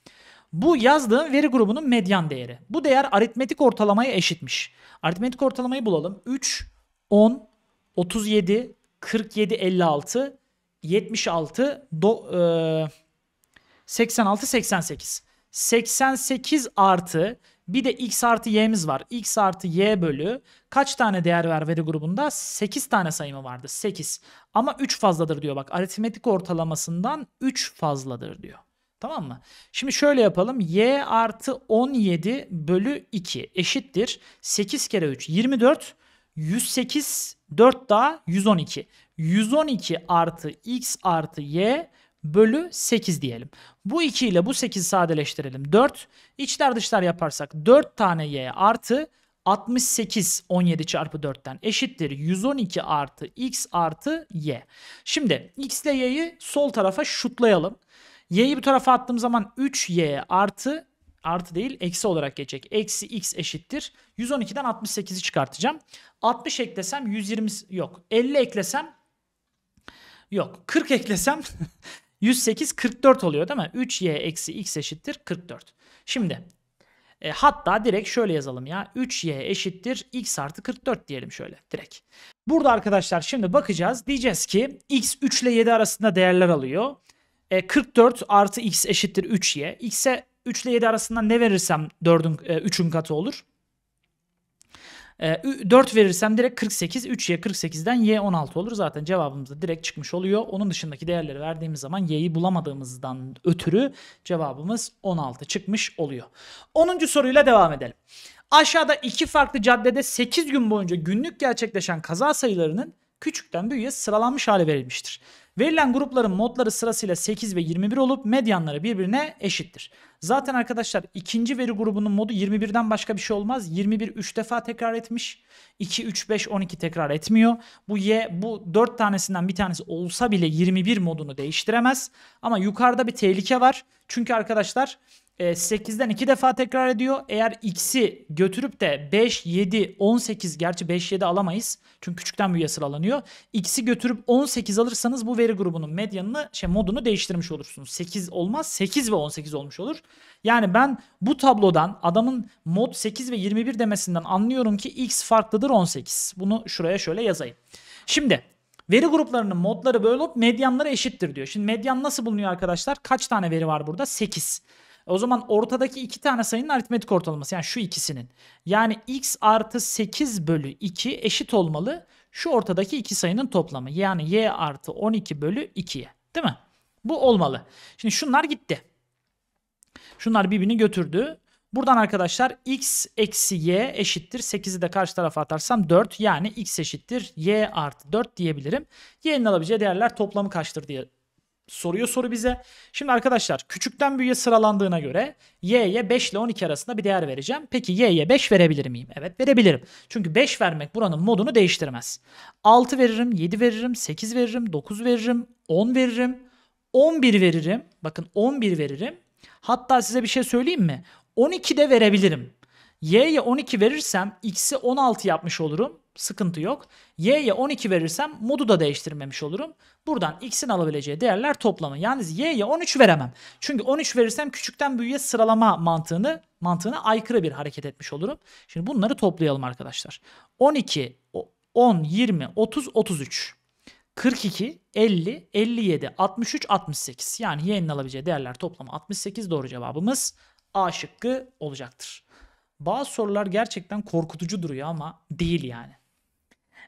[SPEAKER 1] Bu yazdığım veri grubunun medyan değeri. Bu değer aritmetik ortalamaya eşitmiş. Aritmetik ortalamayı bulalım. 3, 10, 37, 47, 56, 76, do, e, 86, 88. 88 artı bir de x artı y'miz var. x artı y bölü kaç tane değer var veri grubunda? 8 tane sayımı vardı. 8. Ama 3 fazladır diyor bak. Aritmetik ortalamasından 3 fazladır diyor. Tamam mı? Şimdi şöyle yapalım. Y artı 17 bölü 2 eşittir. 8 kere 3 24. 108 4 daha 112. 112 artı x artı y bölü 8 diyelim. Bu 2 ile bu 8'i sadeleştirelim. 4 içler dışlar yaparsak 4 tane y artı 68 17 çarpı 4'ten eşittir 112 artı x artı y. Şimdi x ile y'yi sol tarafa şutlayalım. Y'yi bu tarafa attığım zaman 3Y artı artı değil eksi olarak geçecek. Eksi x eşittir. 112'den 68'i çıkartacağım. 60 eklesem 120 yok. 50 eklesem yok. 40 eklesem 108 44 oluyor değil mi? 3y eksi x eşittir 44. Şimdi e, hatta direkt şöyle yazalım ya. 3y eşittir x artı 44 diyelim şöyle direkt. Burada arkadaşlar şimdi bakacağız. Diyeceğiz ki x 3 ile 7 arasında değerler alıyor. E, 44 artı x eşittir 3y. x'e 3 ile 7 arasında ne verirsem 4'ün e, 3'ün katı olur. E, 4 verirsem direkt 48 3y 48'den y 16 olur. Zaten cevabımız da direkt çıkmış oluyor. Onun dışındaki değerleri verdiğimiz zaman y'yi bulamadığımızdan ötürü cevabımız 16 çıkmış oluyor. 10. soruyla devam edelim. Aşağıda iki farklı caddede 8 gün boyunca günlük gerçekleşen kaza sayılarının küçükten büyüğe sıralanmış hale verilmiştir. Verilen grupların modları sırasıyla 8 ve 21 olup medyanları birbirine eşittir. Zaten arkadaşlar ikinci veri grubunun modu 21'den başka bir şey olmaz. 21 3 defa tekrar etmiş. 2, 3, 5, 12 tekrar etmiyor. Bu Y bu 4 tanesinden bir tanesi olsa bile 21 modunu değiştiremez. Ama yukarıda bir tehlike var. Çünkü arkadaşlar 8'den ee, 2 defa tekrar ediyor. Eğer x'i götürüp de 5, 7, 18 gerçi 5, 7 alamayız. Çünkü küçükten büyüğe sıralanıyor. x'i götürüp 18 alırsanız bu veri grubunun medyanını şey modunu değiştirmiş olursunuz. 8 olmaz 8 ve 18 olmuş olur. Yani ben bu tablodan adamın mod 8 ve 21 demesinden anlıyorum ki x farklıdır 18. Bunu şuraya şöyle yazayım. Şimdi Veri gruplarının modları böyle olup medyanları eşittir diyor. Şimdi medyan nasıl bulunuyor arkadaşlar? Kaç tane veri var burada? 8. O zaman ortadaki iki tane sayının aritmetik ortalaması yani şu ikisinin. Yani x artı 8 bölü 2 eşit olmalı şu ortadaki iki sayının toplamı. Yani y artı 12 bölü 2'ye değil mi? Bu olmalı. Şimdi şunlar gitti. Şunlar birbirini götürdü. Buradan arkadaşlar x eksi y eşittir. 8'i de karşı tarafa atarsam 4 yani x eşittir y artı 4 diyebilirim. Y'nin alabileceği değerler toplamı kaçtır diye soruyor soru bize. Şimdi arkadaşlar küçükten büyüğe sıralandığına göre y'ye 5 ile 12 arasında bir değer vereceğim. Peki y'ye 5 verebilir miyim? Evet verebilirim. Çünkü 5 vermek buranın modunu değiştirmez. 6 veririm, 7 veririm, 8 veririm, 9 veririm, 10 veririm, 11 veririm. Bakın 11 veririm. Hatta size bir şey söyleyeyim mi? 12 de verebilirim. Y'ye 12 verirsem X'i 16 yapmış olurum. Sıkıntı yok. Y'ye 12 verirsem modu da değiştirmemiş olurum. Buradan X'in alabileceği değerler toplamı. Yani Y'ye 13 veremem. Çünkü 13 verirsem küçükten büyüğe sıralama mantığını mantığına aykırı bir hareket etmiş olurum. Şimdi bunları toplayalım arkadaşlar. 12, 10, 20, 30, 33. 42, 50, 57, 63, 68. Yani y'nin alabileceği değerler toplamı 68 doğru cevabımız A şıkkı olacaktır bazı sorular gerçekten korkutucu duruyor ama değil yani.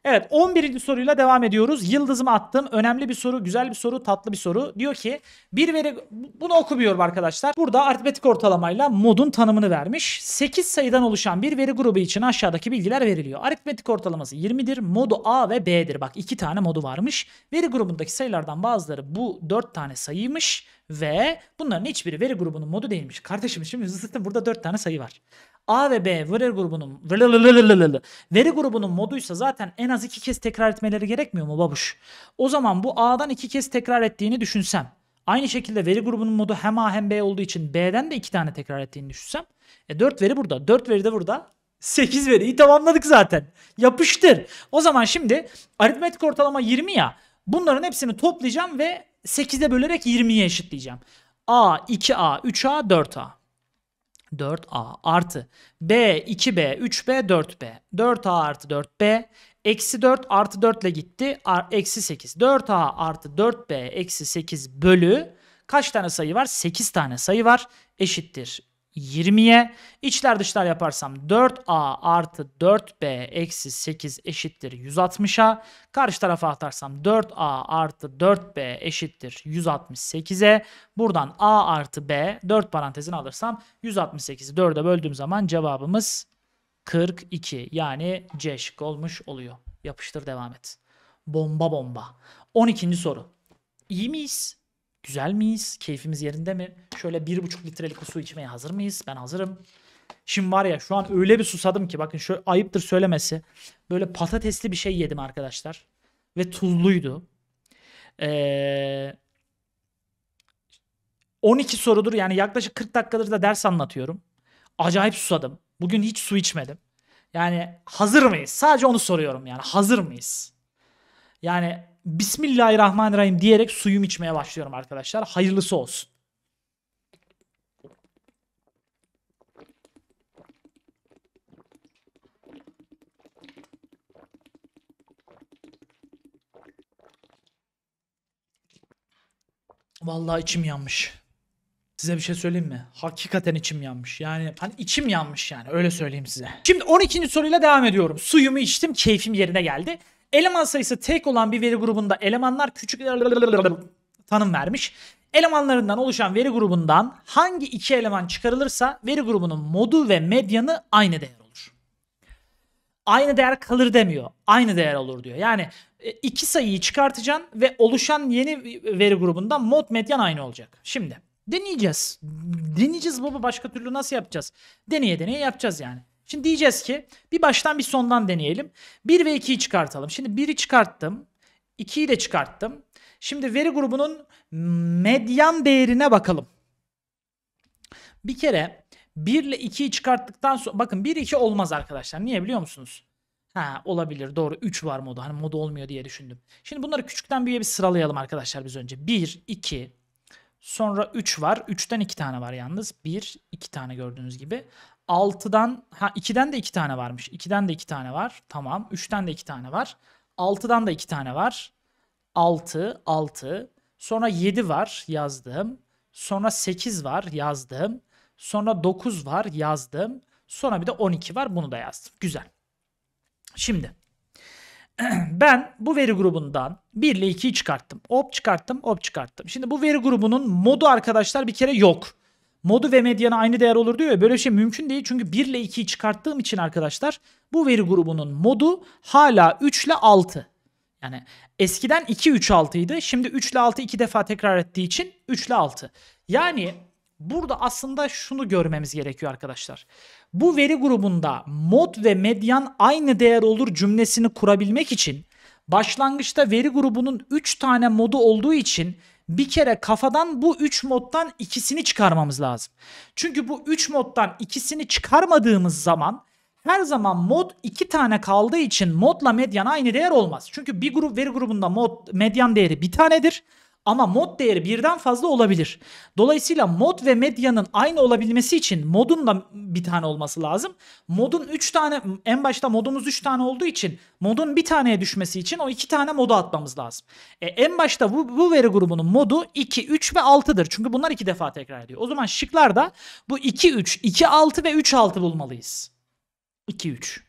[SPEAKER 1] Evet 11. soruyla devam ediyoruz. Yıldızımı attım. Önemli bir soru, güzel bir soru, tatlı bir soru. Diyor ki bir veri bunu okumuyorum arkadaşlar. Burada aritmetik ortalamayla modun tanımını vermiş. 8 sayıdan oluşan bir veri grubu için aşağıdaki bilgiler veriliyor. Aritmetik ortalaması 20'dir. Modu A ve B'dir. Bak iki tane modu varmış. Veri grubundaki sayılardan bazıları bu 4 tane sayıymış ve bunların hiçbiri veri grubunun modu değilmiş. Kardeşim şimdi zaten burada 4 tane sayı var. A ve B veri grubunun veri grubunun moduysa zaten en az iki kez tekrar etmeleri gerekmiyor mu babuş? O zaman bu A'dan iki kez tekrar ettiğini düşünsem. Aynı şekilde veri grubunun modu hem A hem B olduğu için B'den de iki tane tekrar ettiğini düşünsem. E 4 veri burada. 4 veri de burada. 8 veriyi tamamladık zaten. Yapıştır. O zaman şimdi aritmetik ortalama 20 ya. Bunların hepsini toplayacağım ve 8'e bölerek 20'ye eşitleyeceğim. A, 2A, 3A, 4A. 4A artı B 2B 3B 4B 4A artı 4B eksi 4 artı 4 ile gitti eksi 8 4A artı 4B eksi 8 bölü kaç tane sayı var 8 tane sayı var eşittir 20'ye. İçler dışlar yaparsam 4A artı 4B eksi 8 eşittir 160'a. Karşı tarafa atarsam 4A artı 4B eşittir 168'e. Buradan A artı B 4 parantezin alırsam 168'i 4'e böldüğüm zaman cevabımız 42 yani C şık olmuş oluyor. Yapıştır devam et. Bomba bomba. 12. soru. İyi miyiz? Güzel miyiz? Keyfimiz yerinde mi? Şöyle bir buçuk litrelik su içmeye hazır mıyız? Ben hazırım. Şimdi var ya şu an öyle bir susadım ki bakın şöyle ayıptır söylemesi. Böyle patatesli bir şey yedim arkadaşlar. Ve tuzluydu. Ee, 12 sorudur yani yaklaşık 40 dakikadır da ders anlatıyorum. Acayip susadım. Bugün hiç su içmedim. Yani hazır mıyız? Sadece onu soruyorum yani. Hazır mıyız? Yani Bismillahirrahmanirrahim diyerek suyum içmeye başlıyorum arkadaşlar. Hayırlısı olsun. Vallahi içim yanmış. Size bir şey söyleyeyim mi? Hakikaten içim yanmış. Yani hani içim yanmış yani öyle söyleyeyim size. Şimdi 12. soruyla devam ediyorum. Suyumu içtim, keyfim yerine geldi. Eleman sayısı tek olan bir veri grubunda elemanlar küçük tanım vermiş. Elemanlarından oluşan veri grubundan hangi iki eleman çıkarılırsa veri grubunun modu ve medyanı aynı değer olur. Aynı değer kalır demiyor. Aynı değer olur diyor. Yani e, iki sayıyı çıkartacaksın ve oluşan yeni veri grubundan mod medyan aynı olacak. Şimdi deneyeceğiz. Deneyeceğiz baba başka türlü nasıl yapacağız? Deneye deneye yapacağız yani. Şimdi diyeceğiz ki bir baştan bir sondan deneyelim. 1 ve 2'yi çıkartalım. Şimdi 1'i çıkarttım. 2'yi de çıkarttım. Şimdi veri grubunun medyan değerine bakalım. Bir kere 1 ile 2'yi çıkarttıktan sonra bakın 1 2 olmaz arkadaşlar. Niye biliyor musunuz? Ha olabilir doğru 3 var modu. Hani modu olmuyor diye düşündüm. Şimdi bunları küçükten büyüğe bir sıralayalım arkadaşlar biz önce. 1 2 sonra 3 var. 3'ten 2 tane var yalnız. 1 2 tane gördüğünüz gibi. 6'dan ha 2'den de 2 tane varmış. 2'den de 2 tane var. Tamam. 3'ten de 2 tane var. 6'dan da 2 tane var. 6 6 sonra 7 var yazdım. Sonra 8 var yazdım. Sonra 9 var yazdım. Sonra bir de 12 var bunu da yazdım. Güzel. Şimdi ben bu veri grubundan 1 ile 2'yi çıkarttım. Op çıkarttım, op çıkarttım. Şimdi bu veri grubunun modu arkadaşlar bir kere yok modu ve medyana aynı değer olur diyor ya böyle bir şey mümkün değil. Çünkü 1 ile 2'yi çıkarttığım için arkadaşlar bu veri grubunun modu hala 3 ile 6. Yani eskiden 2 3 6 idi. Şimdi 3 ile 6 iki defa tekrar ettiği için 3 ile 6. Yani burada aslında şunu görmemiz gerekiyor arkadaşlar. Bu veri grubunda mod ve medyan aynı değer olur cümlesini kurabilmek için başlangıçta veri grubunun 3 tane modu olduğu için bir kere kafadan bu 3 moddan ikisini çıkarmamız lazım. Çünkü bu 3 moddan ikisini çıkarmadığımız zaman her zaman mod 2 tane kaldığı için modla medyan aynı değer olmaz. Çünkü bir grup veri grubunda mod medyan değeri bir tanedir. Ama mod değeri birden fazla olabilir. Dolayısıyla mod ve medyanın aynı olabilmesi için modun da bir tane olması lazım. Modun 3 tane en başta modumuz 3 tane olduğu için modun bir taneye düşmesi için o 2 tane modu atmamız lazım. E, en başta bu, bu veri grubunun modu 2, 3 ve 6'dır. Çünkü bunlar 2 defa tekrar ediyor. O zaman şıklarda bu 2, 3, 2, 6 ve 3, 6 bulmalıyız. 2, 3.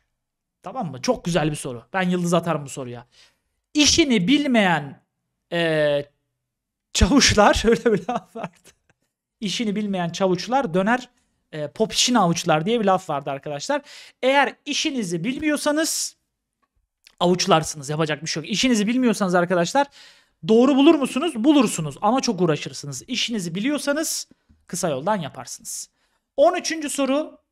[SPEAKER 1] Tamam mı? Çok güzel bir soru. Ben yıldız atarım bu soruya. İşini bilmeyen e, Çavuşlar öyle bir laf vardı. İşini bilmeyen çavuşlar döner e, pop işini avuçlar diye bir laf vardı arkadaşlar. Eğer işinizi bilmiyorsanız avuçlarsınız yapacak bir şey yok. İşinizi bilmiyorsanız arkadaşlar doğru bulur musunuz? Bulursunuz ama çok uğraşırsınız. İşinizi biliyorsanız kısa yoldan yaparsınız. 13. soru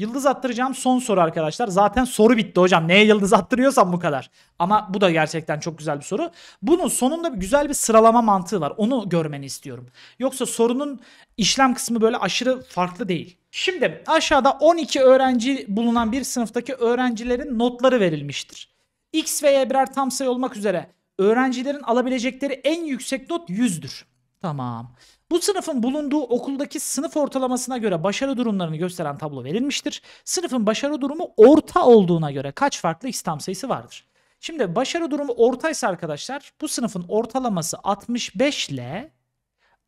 [SPEAKER 1] Yıldız attıracağım son soru arkadaşlar. Zaten soru bitti hocam. Neye yıldız attırıyorsam bu kadar. Ama bu da gerçekten çok güzel bir soru. Bunun sonunda güzel bir sıralama mantığı var. Onu görmeni istiyorum. Yoksa sorunun işlem kısmı böyle aşırı farklı değil. Şimdi aşağıda 12 öğrenci bulunan bir sınıftaki öğrencilerin notları verilmiştir. X ve Y birer tam sayı olmak üzere öğrencilerin alabilecekleri en yüksek not 100'dür. Tamam. Bu sınıfın bulunduğu okuldaki sınıf ortalamasına göre başarı durumlarını gösteren tablo verilmiştir. Sınıfın başarı durumu orta olduğuna göre kaç farklı istam sayısı vardır? Şimdi başarı durumu ortaysa arkadaşlar bu sınıfın ortalaması 65 ile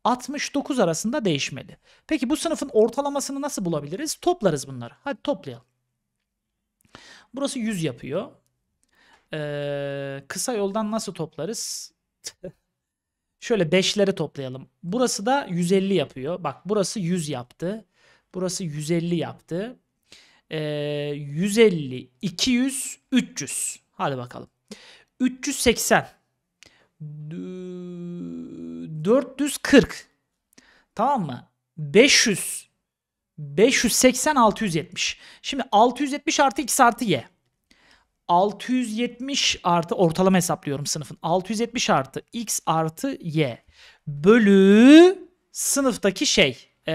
[SPEAKER 1] 69 arasında değişmedi. Peki bu sınıfın ortalamasını nasıl bulabiliriz? Toplarız bunları. Hadi toplayalım. Burası 100 yapıyor. Ee, kısa yoldan nasıl toplarız? Şöyle 5'leri toplayalım. Burası da 150 yapıyor. Bak burası 100 yaptı. Burası 150 yaptı. Ee, 150, 200, 300. Hadi bakalım. 380. 440. Tamam mı? 500. 580, 670. Şimdi 670 artı x artı y. 670 artı ortalama hesaplıyorum sınıfın. 670 artı x artı y bölü sınıftaki şey e,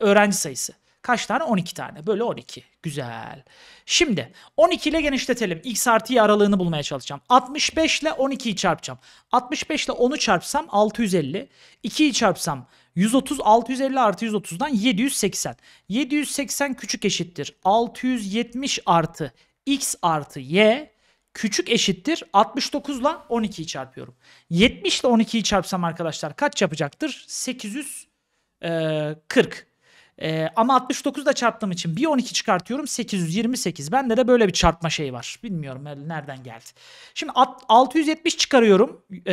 [SPEAKER 1] öğrenci sayısı. Kaç tane? 12 tane. Bölü 12. Güzel. Şimdi 12 ile genişletelim. X artı Y aralığını bulmaya çalışacağım. 65 ile 12'yi çarpacağım. 65 ile 10'u çarpsam 650. 2'yi çarpsam 130. 650 artı 130'dan 780. 780 küçük eşittir. 670 artı x artı y küçük eşittir 69 ile 12'yi çarpıyorum. 70 ile 12'yi çarpsam arkadaşlar kaç yapacaktır? 840. Ee, ama 69 da çarptığım için bir 12 çıkartıyorum 828. Bende de böyle bir çarpma şeyi var. Bilmiyorum nereden geldi. Şimdi 670 çıkarıyorum e,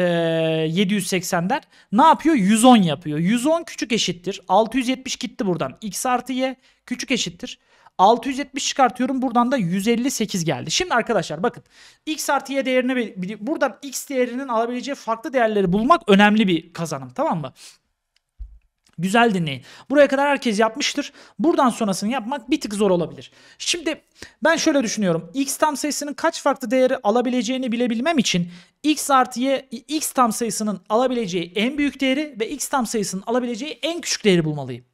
[SPEAKER 1] 780'den. Ne yapıyor? 110 yapıyor. 110 küçük eşittir. 670 gitti buradan. X artı Y küçük eşittir. 670 çıkartıyorum. Buradan da 158 geldi. Şimdi arkadaşlar bakın. X artı Y değerini buradan X değerinin alabileceği farklı değerleri bulmak önemli bir kazanım. Tamam mı? Güzel dinleyin. Buraya kadar herkes yapmıştır. Buradan sonrasını yapmak bir tık zor olabilir. Şimdi ben şöyle düşünüyorum. X tam sayısının kaç farklı değeri alabileceğini bilebilmem için X artı Y, X tam sayısının alabileceği en büyük değeri ve X tam sayısının alabileceği en küçük değeri bulmalıyım.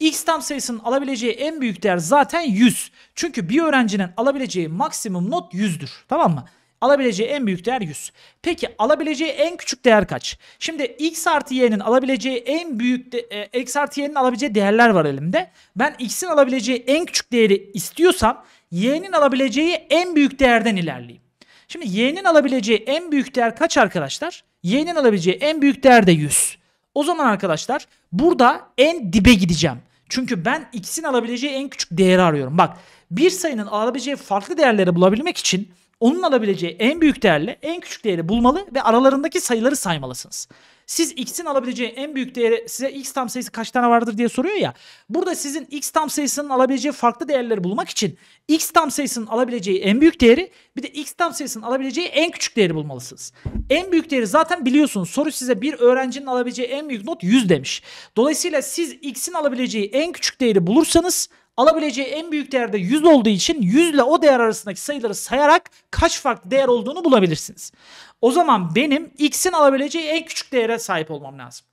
[SPEAKER 1] X tam sayısının alabileceği en büyük değer zaten 100. Çünkü bir öğrencinin alabileceği maksimum not 100'dür. Tamam mı? Alabileceği en büyük değer 100. Peki alabileceği en küçük değer kaç? Şimdi x artı y'nin alabileceği en büyük de, e, x artı y'nin alabileceği değerler var elimde. Ben x'in alabileceği en küçük değeri istiyorsam y'nin alabileceği en büyük değerden ilerleyeyim. Şimdi y'nin alabileceği en büyük değer kaç arkadaşlar? y'nin alabileceği en büyük değer de 100. O zaman arkadaşlar burada en dibe gideceğim. Çünkü ben x'in alabileceği en küçük değeri arıyorum. Bak bir sayının alabileceği farklı değerleri bulabilmek için onun alabileceği en büyük değerle en küçük değeri bulmalı ve aralarındaki sayıları saymalısınız. Siz x'in alabileceği en büyük değeri size x tam sayısı kaç tane vardır diye soruyor ya. Burada sizin x tam sayısının alabileceği farklı değerleri bulmak için x tam sayısının alabileceği en büyük değeri bir de x tam sayısının alabileceği en küçük değeri bulmalısınız. En büyük değeri zaten biliyorsunuz. Soru size bir öğrencinin alabileceği en büyük not 100 demiş. Dolayısıyla siz x'in alabileceği en küçük değeri bulursanız alabileceği en büyük değerde 100 olduğu için 100 ile o değer arasındaki sayıları sayarak kaç farklı değer olduğunu bulabilirsiniz. O zaman benim x'in alabileceği en küçük değere sahip olmam lazım.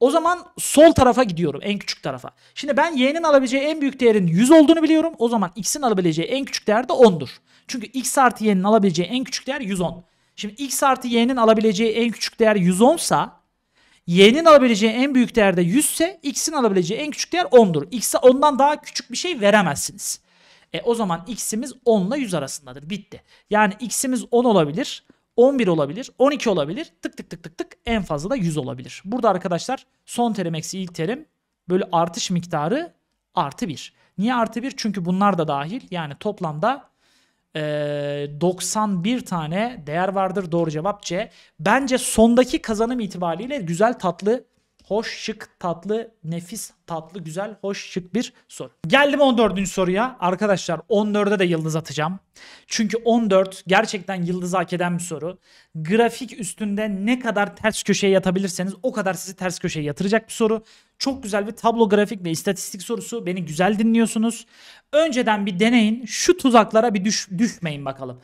[SPEAKER 1] O zaman sol tarafa gidiyorum en küçük tarafa. Şimdi ben y'nin alabileceği en büyük değerin 100 olduğunu biliyorum. O zaman x'in alabileceği en küçük değer de 10'dur. Çünkü x artı y'nin alabileceği en küçük değer 110. Şimdi x artı y'nin alabileceği en küçük değer 110 sa Y'nin alabileceği en büyük değer de 100 ise X'in alabileceği en küçük değer 10'dur. X'e 10'dan daha küçük bir şey veremezsiniz. E o zaman X'imiz 10 ile 100 arasındadır. Bitti. Yani X'imiz 10 olabilir. 11 olabilir, 12 olabilir, tık tık tık tık tık en fazla da 100 olabilir. Burada arkadaşlar son terim eksi ilk terim böyle artış miktarı artı 1. Niye artı 1? Çünkü bunlar da dahil yani toplamda e, ee, 91 tane değer vardır. Doğru cevap C. Bence sondaki kazanım itibariyle güzel tatlı Hoş, şık, tatlı, nefis, tatlı, güzel, hoş, şık bir soru. Geldim 14. soruya. Arkadaşlar 14'e de yıldız atacağım. Çünkü 14 gerçekten yıldız hak eden bir soru. Grafik üstünde ne kadar ters köşeye yatabilirseniz o kadar sizi ters köşeye yatıracak bir soru. Çok güzel bir tablo grafik ve istatistik sorusu. Beni güzel dinliyorsunuz. Önceden bir deneyin. Şu tuzaklara bir düş, düşmeyin bakalım.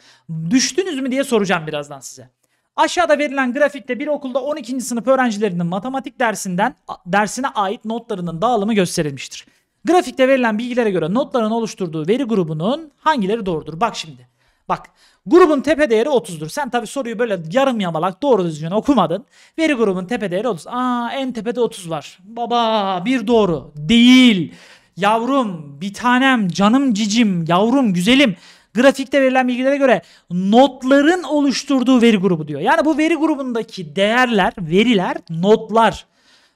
[SPEAKER 1] Düştünüz mü diye soracağım birazdan size. Aşağıda verilen grafikte bir okulda 12. sınıf öğrencilerinin matematik dersinden dersine ait notlarının dağılımı gösterilmiştir. Grafikte verilen bilgilere göre notların oluşturduğu veri grubunun hangileri doğrudur? Bak şimdi. Bak grubun tepe değeri 30'dur. Sen tabi soruyu böyle yarım yamalak doğru düzgün okumadın. Veri grubun tepe değeri 30. Aa en tepede 30 var. Baba bir doğru. Değil. Yavrum, bir tanem, canım cicim, yavrum, güzelim. Grafikte verilen bilgilere göre notların oluşturduğu veri grubu diyor. Yani bu veri grubundaki değerler, veriler, notlar.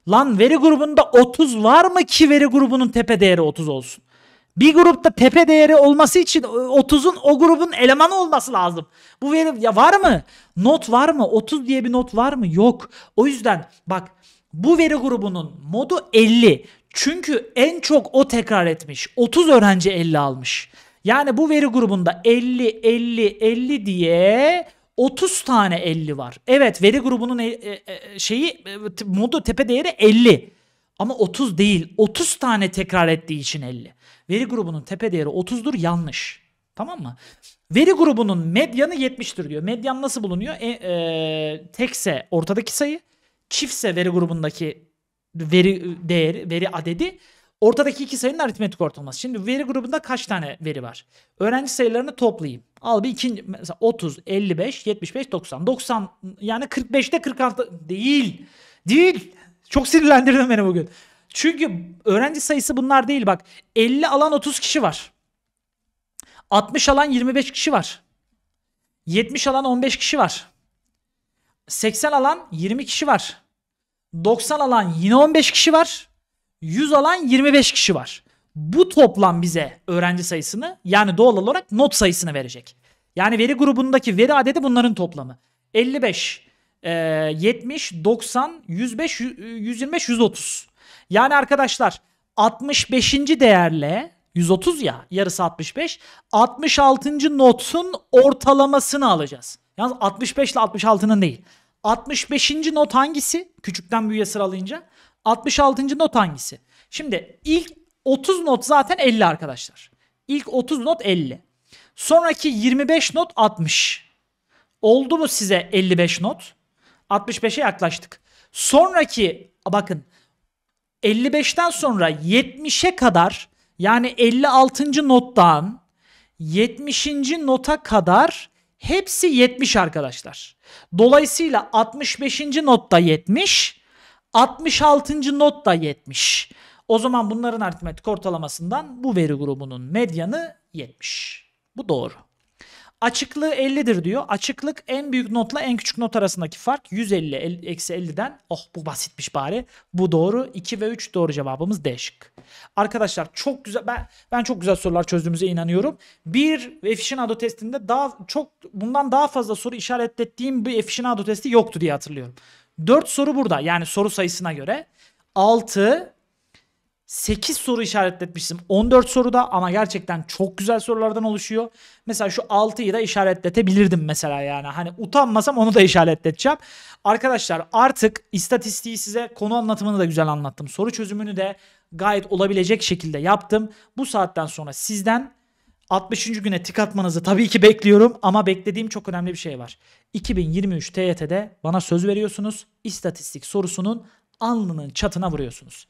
[SPEAKER 1] Lan veri grubunda 30 var mı ki veri grubunun tepe değeri 30 olsun? Bir grupta tepe değeri olması için 30'un o grubun elemanı olması lazım. Bu veri ya var mı? Not var mı? 30 diye bir not var mı? Yok. O yüzden bak bu veri grubunun modu 50. Çünkü en çok o tekrar etmiş. 30 öğrenci 50 almış. Yani bu veri grubunda 50, 50, 50 diye 30 tane 50 var. Evet veri grubunun e, e, e, şeyi modu tepe değeri 50. Ama 30 değil. 30 tane tekrar ettiği için 50. Veri grubunun tepe değeri 30'dur yanlış. Tamam mı? Veri grubunun medyanı 70'tir diyor. Medyan nasıl bulunuyor? E, e, tekse ortadaki sayı, çiftse veri grubundaki veri değeri, veri adedi, Ortadaki iki sayının aritmetik ortalaması. Şimdi veri grubunda kaç tane veri var? Öğrenci sayılarını toplayayım. Al bir ikinci mesela 30, 55, 75, 90. 90 yani 45'te 46 değil. Değil. Çok sinirlendirdin beni bugün. Çünkü öğrenci sayısı bunlar değil bak. 50 alan 30 kişi var. 60 alan 25 kişi var. 70 alan 15 kişi var. 80 alan 20 kişi var. 90 alan yine 15 kişi var. 100 alan 25 kişi var. Bu toplam bize öğrenci sayısını yani doğal olarak not sayısını verecek. Yani veri grubundaki veri adedi bunların toplamı. 55, 70, 90, 105, 125, 130. Yani arkadaşlar 65. değerle 130 ya yarısı 65. 66. notun ortalamasını alacağız. Yalnız 65 ile 66'nın değil. 65. not hangisi? Küçükten büyüğe sıralayınca. 66. not hangisi? Şimdi ilk 30 not zaten 50 arkadaşlar. İlk 30 not 50. Sonraki 25 not 60. Oldu mu size 55 not? 65'e yaklaştık. Sonraki bakın 55'ten sonra 70'e kadar yani 56. nottan 70. nota kadar hepsi 70 arkadaşlar. Dolayısıyla 65. notta 70, 66. not da 70. O zaman bunların aritmetik ortalamasından bu veri grubunun medyanı 70. Bu doğru. Açıklığı 50'dir diyor. Açıklık en büyük notla en küçük not arasındaki fark 150 eksi 50'den. Oh bu basitmiş bari. Bu doğru. 2 ve 3 doğru cevabımız D şık. Arkadaşlar çok güzel ben ben çok güzel sorular çözdüğümüze inanıyorum. Bir aficionado testinde daha çok bundan daha fazla soru işaretlettiğim bir aficionado testi yoktu diye hatırlıyorum. 4 soru burada yani soru sayısına göre. 6, 8 soru işaretletmiştim 14 soruda ama gerçekten çok güzel sorulardan oluşuyor. Mesela şu 6'yı da işaretletebilirdim mesela yani. Hani utanmasam onu da işaretleteceğim. Arkadaşlar artık istatistiği size konu anlatımını da güzel anlattım. Soru çözümünü de gayet olabilecek şekilde yaptım. Bu saatten sonra sizden 60. güne tik atmanızı tabii ki bekliyorum ama beklediğim çok önemli bir şey var. 2023 TYT'de bana söz veriyorsunuz. İstatistik sorusunun alnının çatına vuruyorsunuz.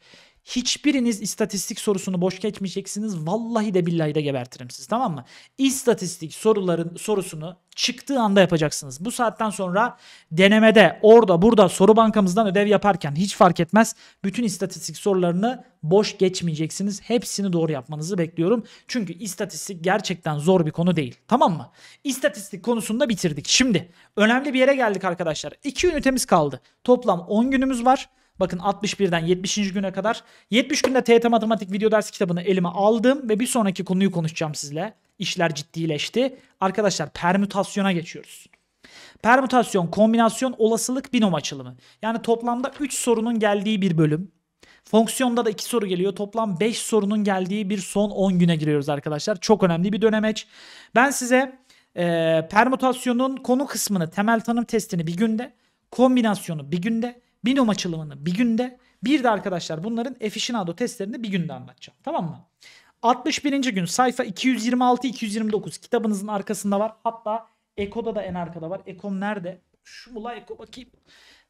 [SPEAKER 1] Hiçbiriniz istatistik sorusunu boş geçmeyeceksiniz. Vallahi de billahi de gebertirim siz tamam mı? İstatistik soruların sorusunu çıktığı anda yapacaksınız. Bu saatten sonra denemede orada burada soru bankamızdan ödev yaparken hiç fark etmez. Bütün istatistik sorularını boş geçmeyeceksiniz. Hepsini doğru yapmanızı bekliyorum. Çünkü istatistik gerçekten zor bir konu değil. Tamam mı? İstatistik konusunda bitirdik. Şimdi önemli bir yere geldik arkadaşlar. 2 ünitemiz kaldı. Toplam 10 günümüz var. Bakın 61'den 70. güne kadar. 70 günde TYT Matematik video ders kitabını elime aldım ve bir sonraki konuyu konuşacağım sizle. İşler ciddileşti. Arkadaşlar permütasyona geçiyoruz. Permütasyon, kombinasyon, olasılık, binom açılımı. Yani toplamda 3 sorunun geldiği bir bölüm. Fonksiyonda da 2 soru geliyor. Toplam 5 sorunun geldiği bir son 10 güne giriyoruz arkadaşlar. Çok önemli bir dönemeç. Ben size e, permütasyonun konu kısmını, temel tanım testini bir günde, kombinasyonu bir günde, binom açılımını bir günde bir de arkadaşlar bunların aficionado testlerini bir günde anlatacağım. Tamam mı? 61. gün sayfa 226-229 kitabınızın arkasında var. Hatta Eko'da da en arkada var. Eko nerede? Şu bula Eko bakayım.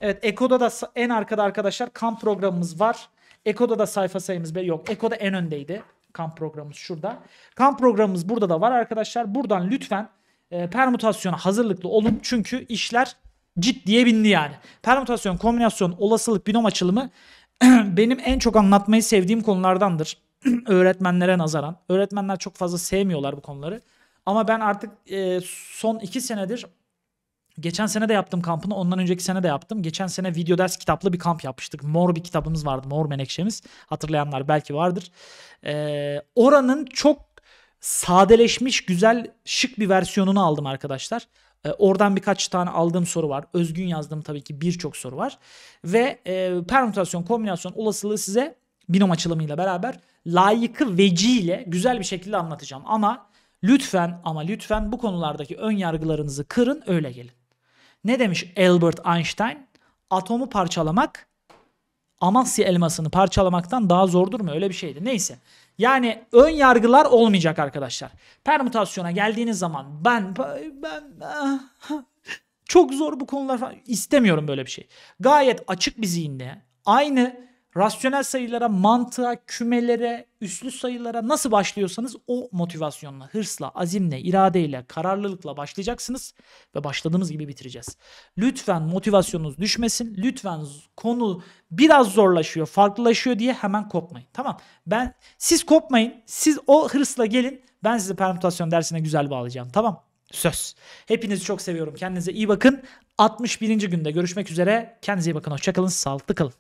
[SPEAKER 1] Evet Eko'da da en arkada arkadaşlar kamp programımız var. Eko'da da sayfa sayımız yok. Eko'da en öndeydi. Kamp programımız şurada. Kamp programımız burada da var arkadaşlar. Buradan lütfen e, permutasyona hazırlıklı olun. Çünkü işler ciddiye bindi yani. Permütasyon, kombinasyon, olasılık, binom açılımı benim en çok anlatmayı sevdiğim konulardandır. Öğretmenlere nazaran. Öğretmenler çok fazla sevmiyorlar bu konuları. Ama ben artık e, son iki senedir geçen sene de yaptım kampını. Ondan önceki sene de yaptım. Geçen sene video ders kitaplı bir kamp yapmıştık. Mor bir kitabımız vardı. Mor menekşemiz. Hatırlayanlar belki vardır. E, oranın çok sadeleşmiş, güzel, şık bir versiyonunu aldım arkadaşlar. E, oradan birkaç tane aldığım soru var. Özgün yazdığım tabii ki birçok soru var. Ve e, permütasyon, kombinasyon olasılığı size binom açılımıyla beraber layıkı veciyle güzel bir şekilde anlatacağım. Ama lütfen ama lütfen bu konulardaki ön yargılarınızı kırın öyle gelin. Ne demiş Albert Einstein? Atomu parçalamak Amasya elmasını parçalamaktan daha zordur mu? Öyle bir şeydi. Neyse. Yani ön yargılar olmayacak arkadaşlar. Permutasyona geldiğiniz zaman ben ben çok zor bu konular falan istemiyorum böyle bir şey. Gayet açık bir zihinde aynı rasyonel sayılara, mantığa, kümelere, üslü sayılara nasıl başlıyorsanız o motivasyonla, hırsla, azimle, iradeyle, kararlılıkla başlayacaksınız ve başladığımız gibi bitireceğiz. Lütfen motivasyonunuz düşmesin. Lütfen konu biraz zorlaşıyor, farklılaşıyor diye hemen kopmayın. Tamam. Ben siz kopmayın. Siz o hırsla gelin. Ben sizi permütasyon dersine güzel bağlayacağım. Tamam? Söz. Hepinizi çok seviyorum. Kendinize iyi bakın. 61. günde görüşmek üzere. Kendinize iyi bakın. Hoşçakalın. Sağlıklı kalın.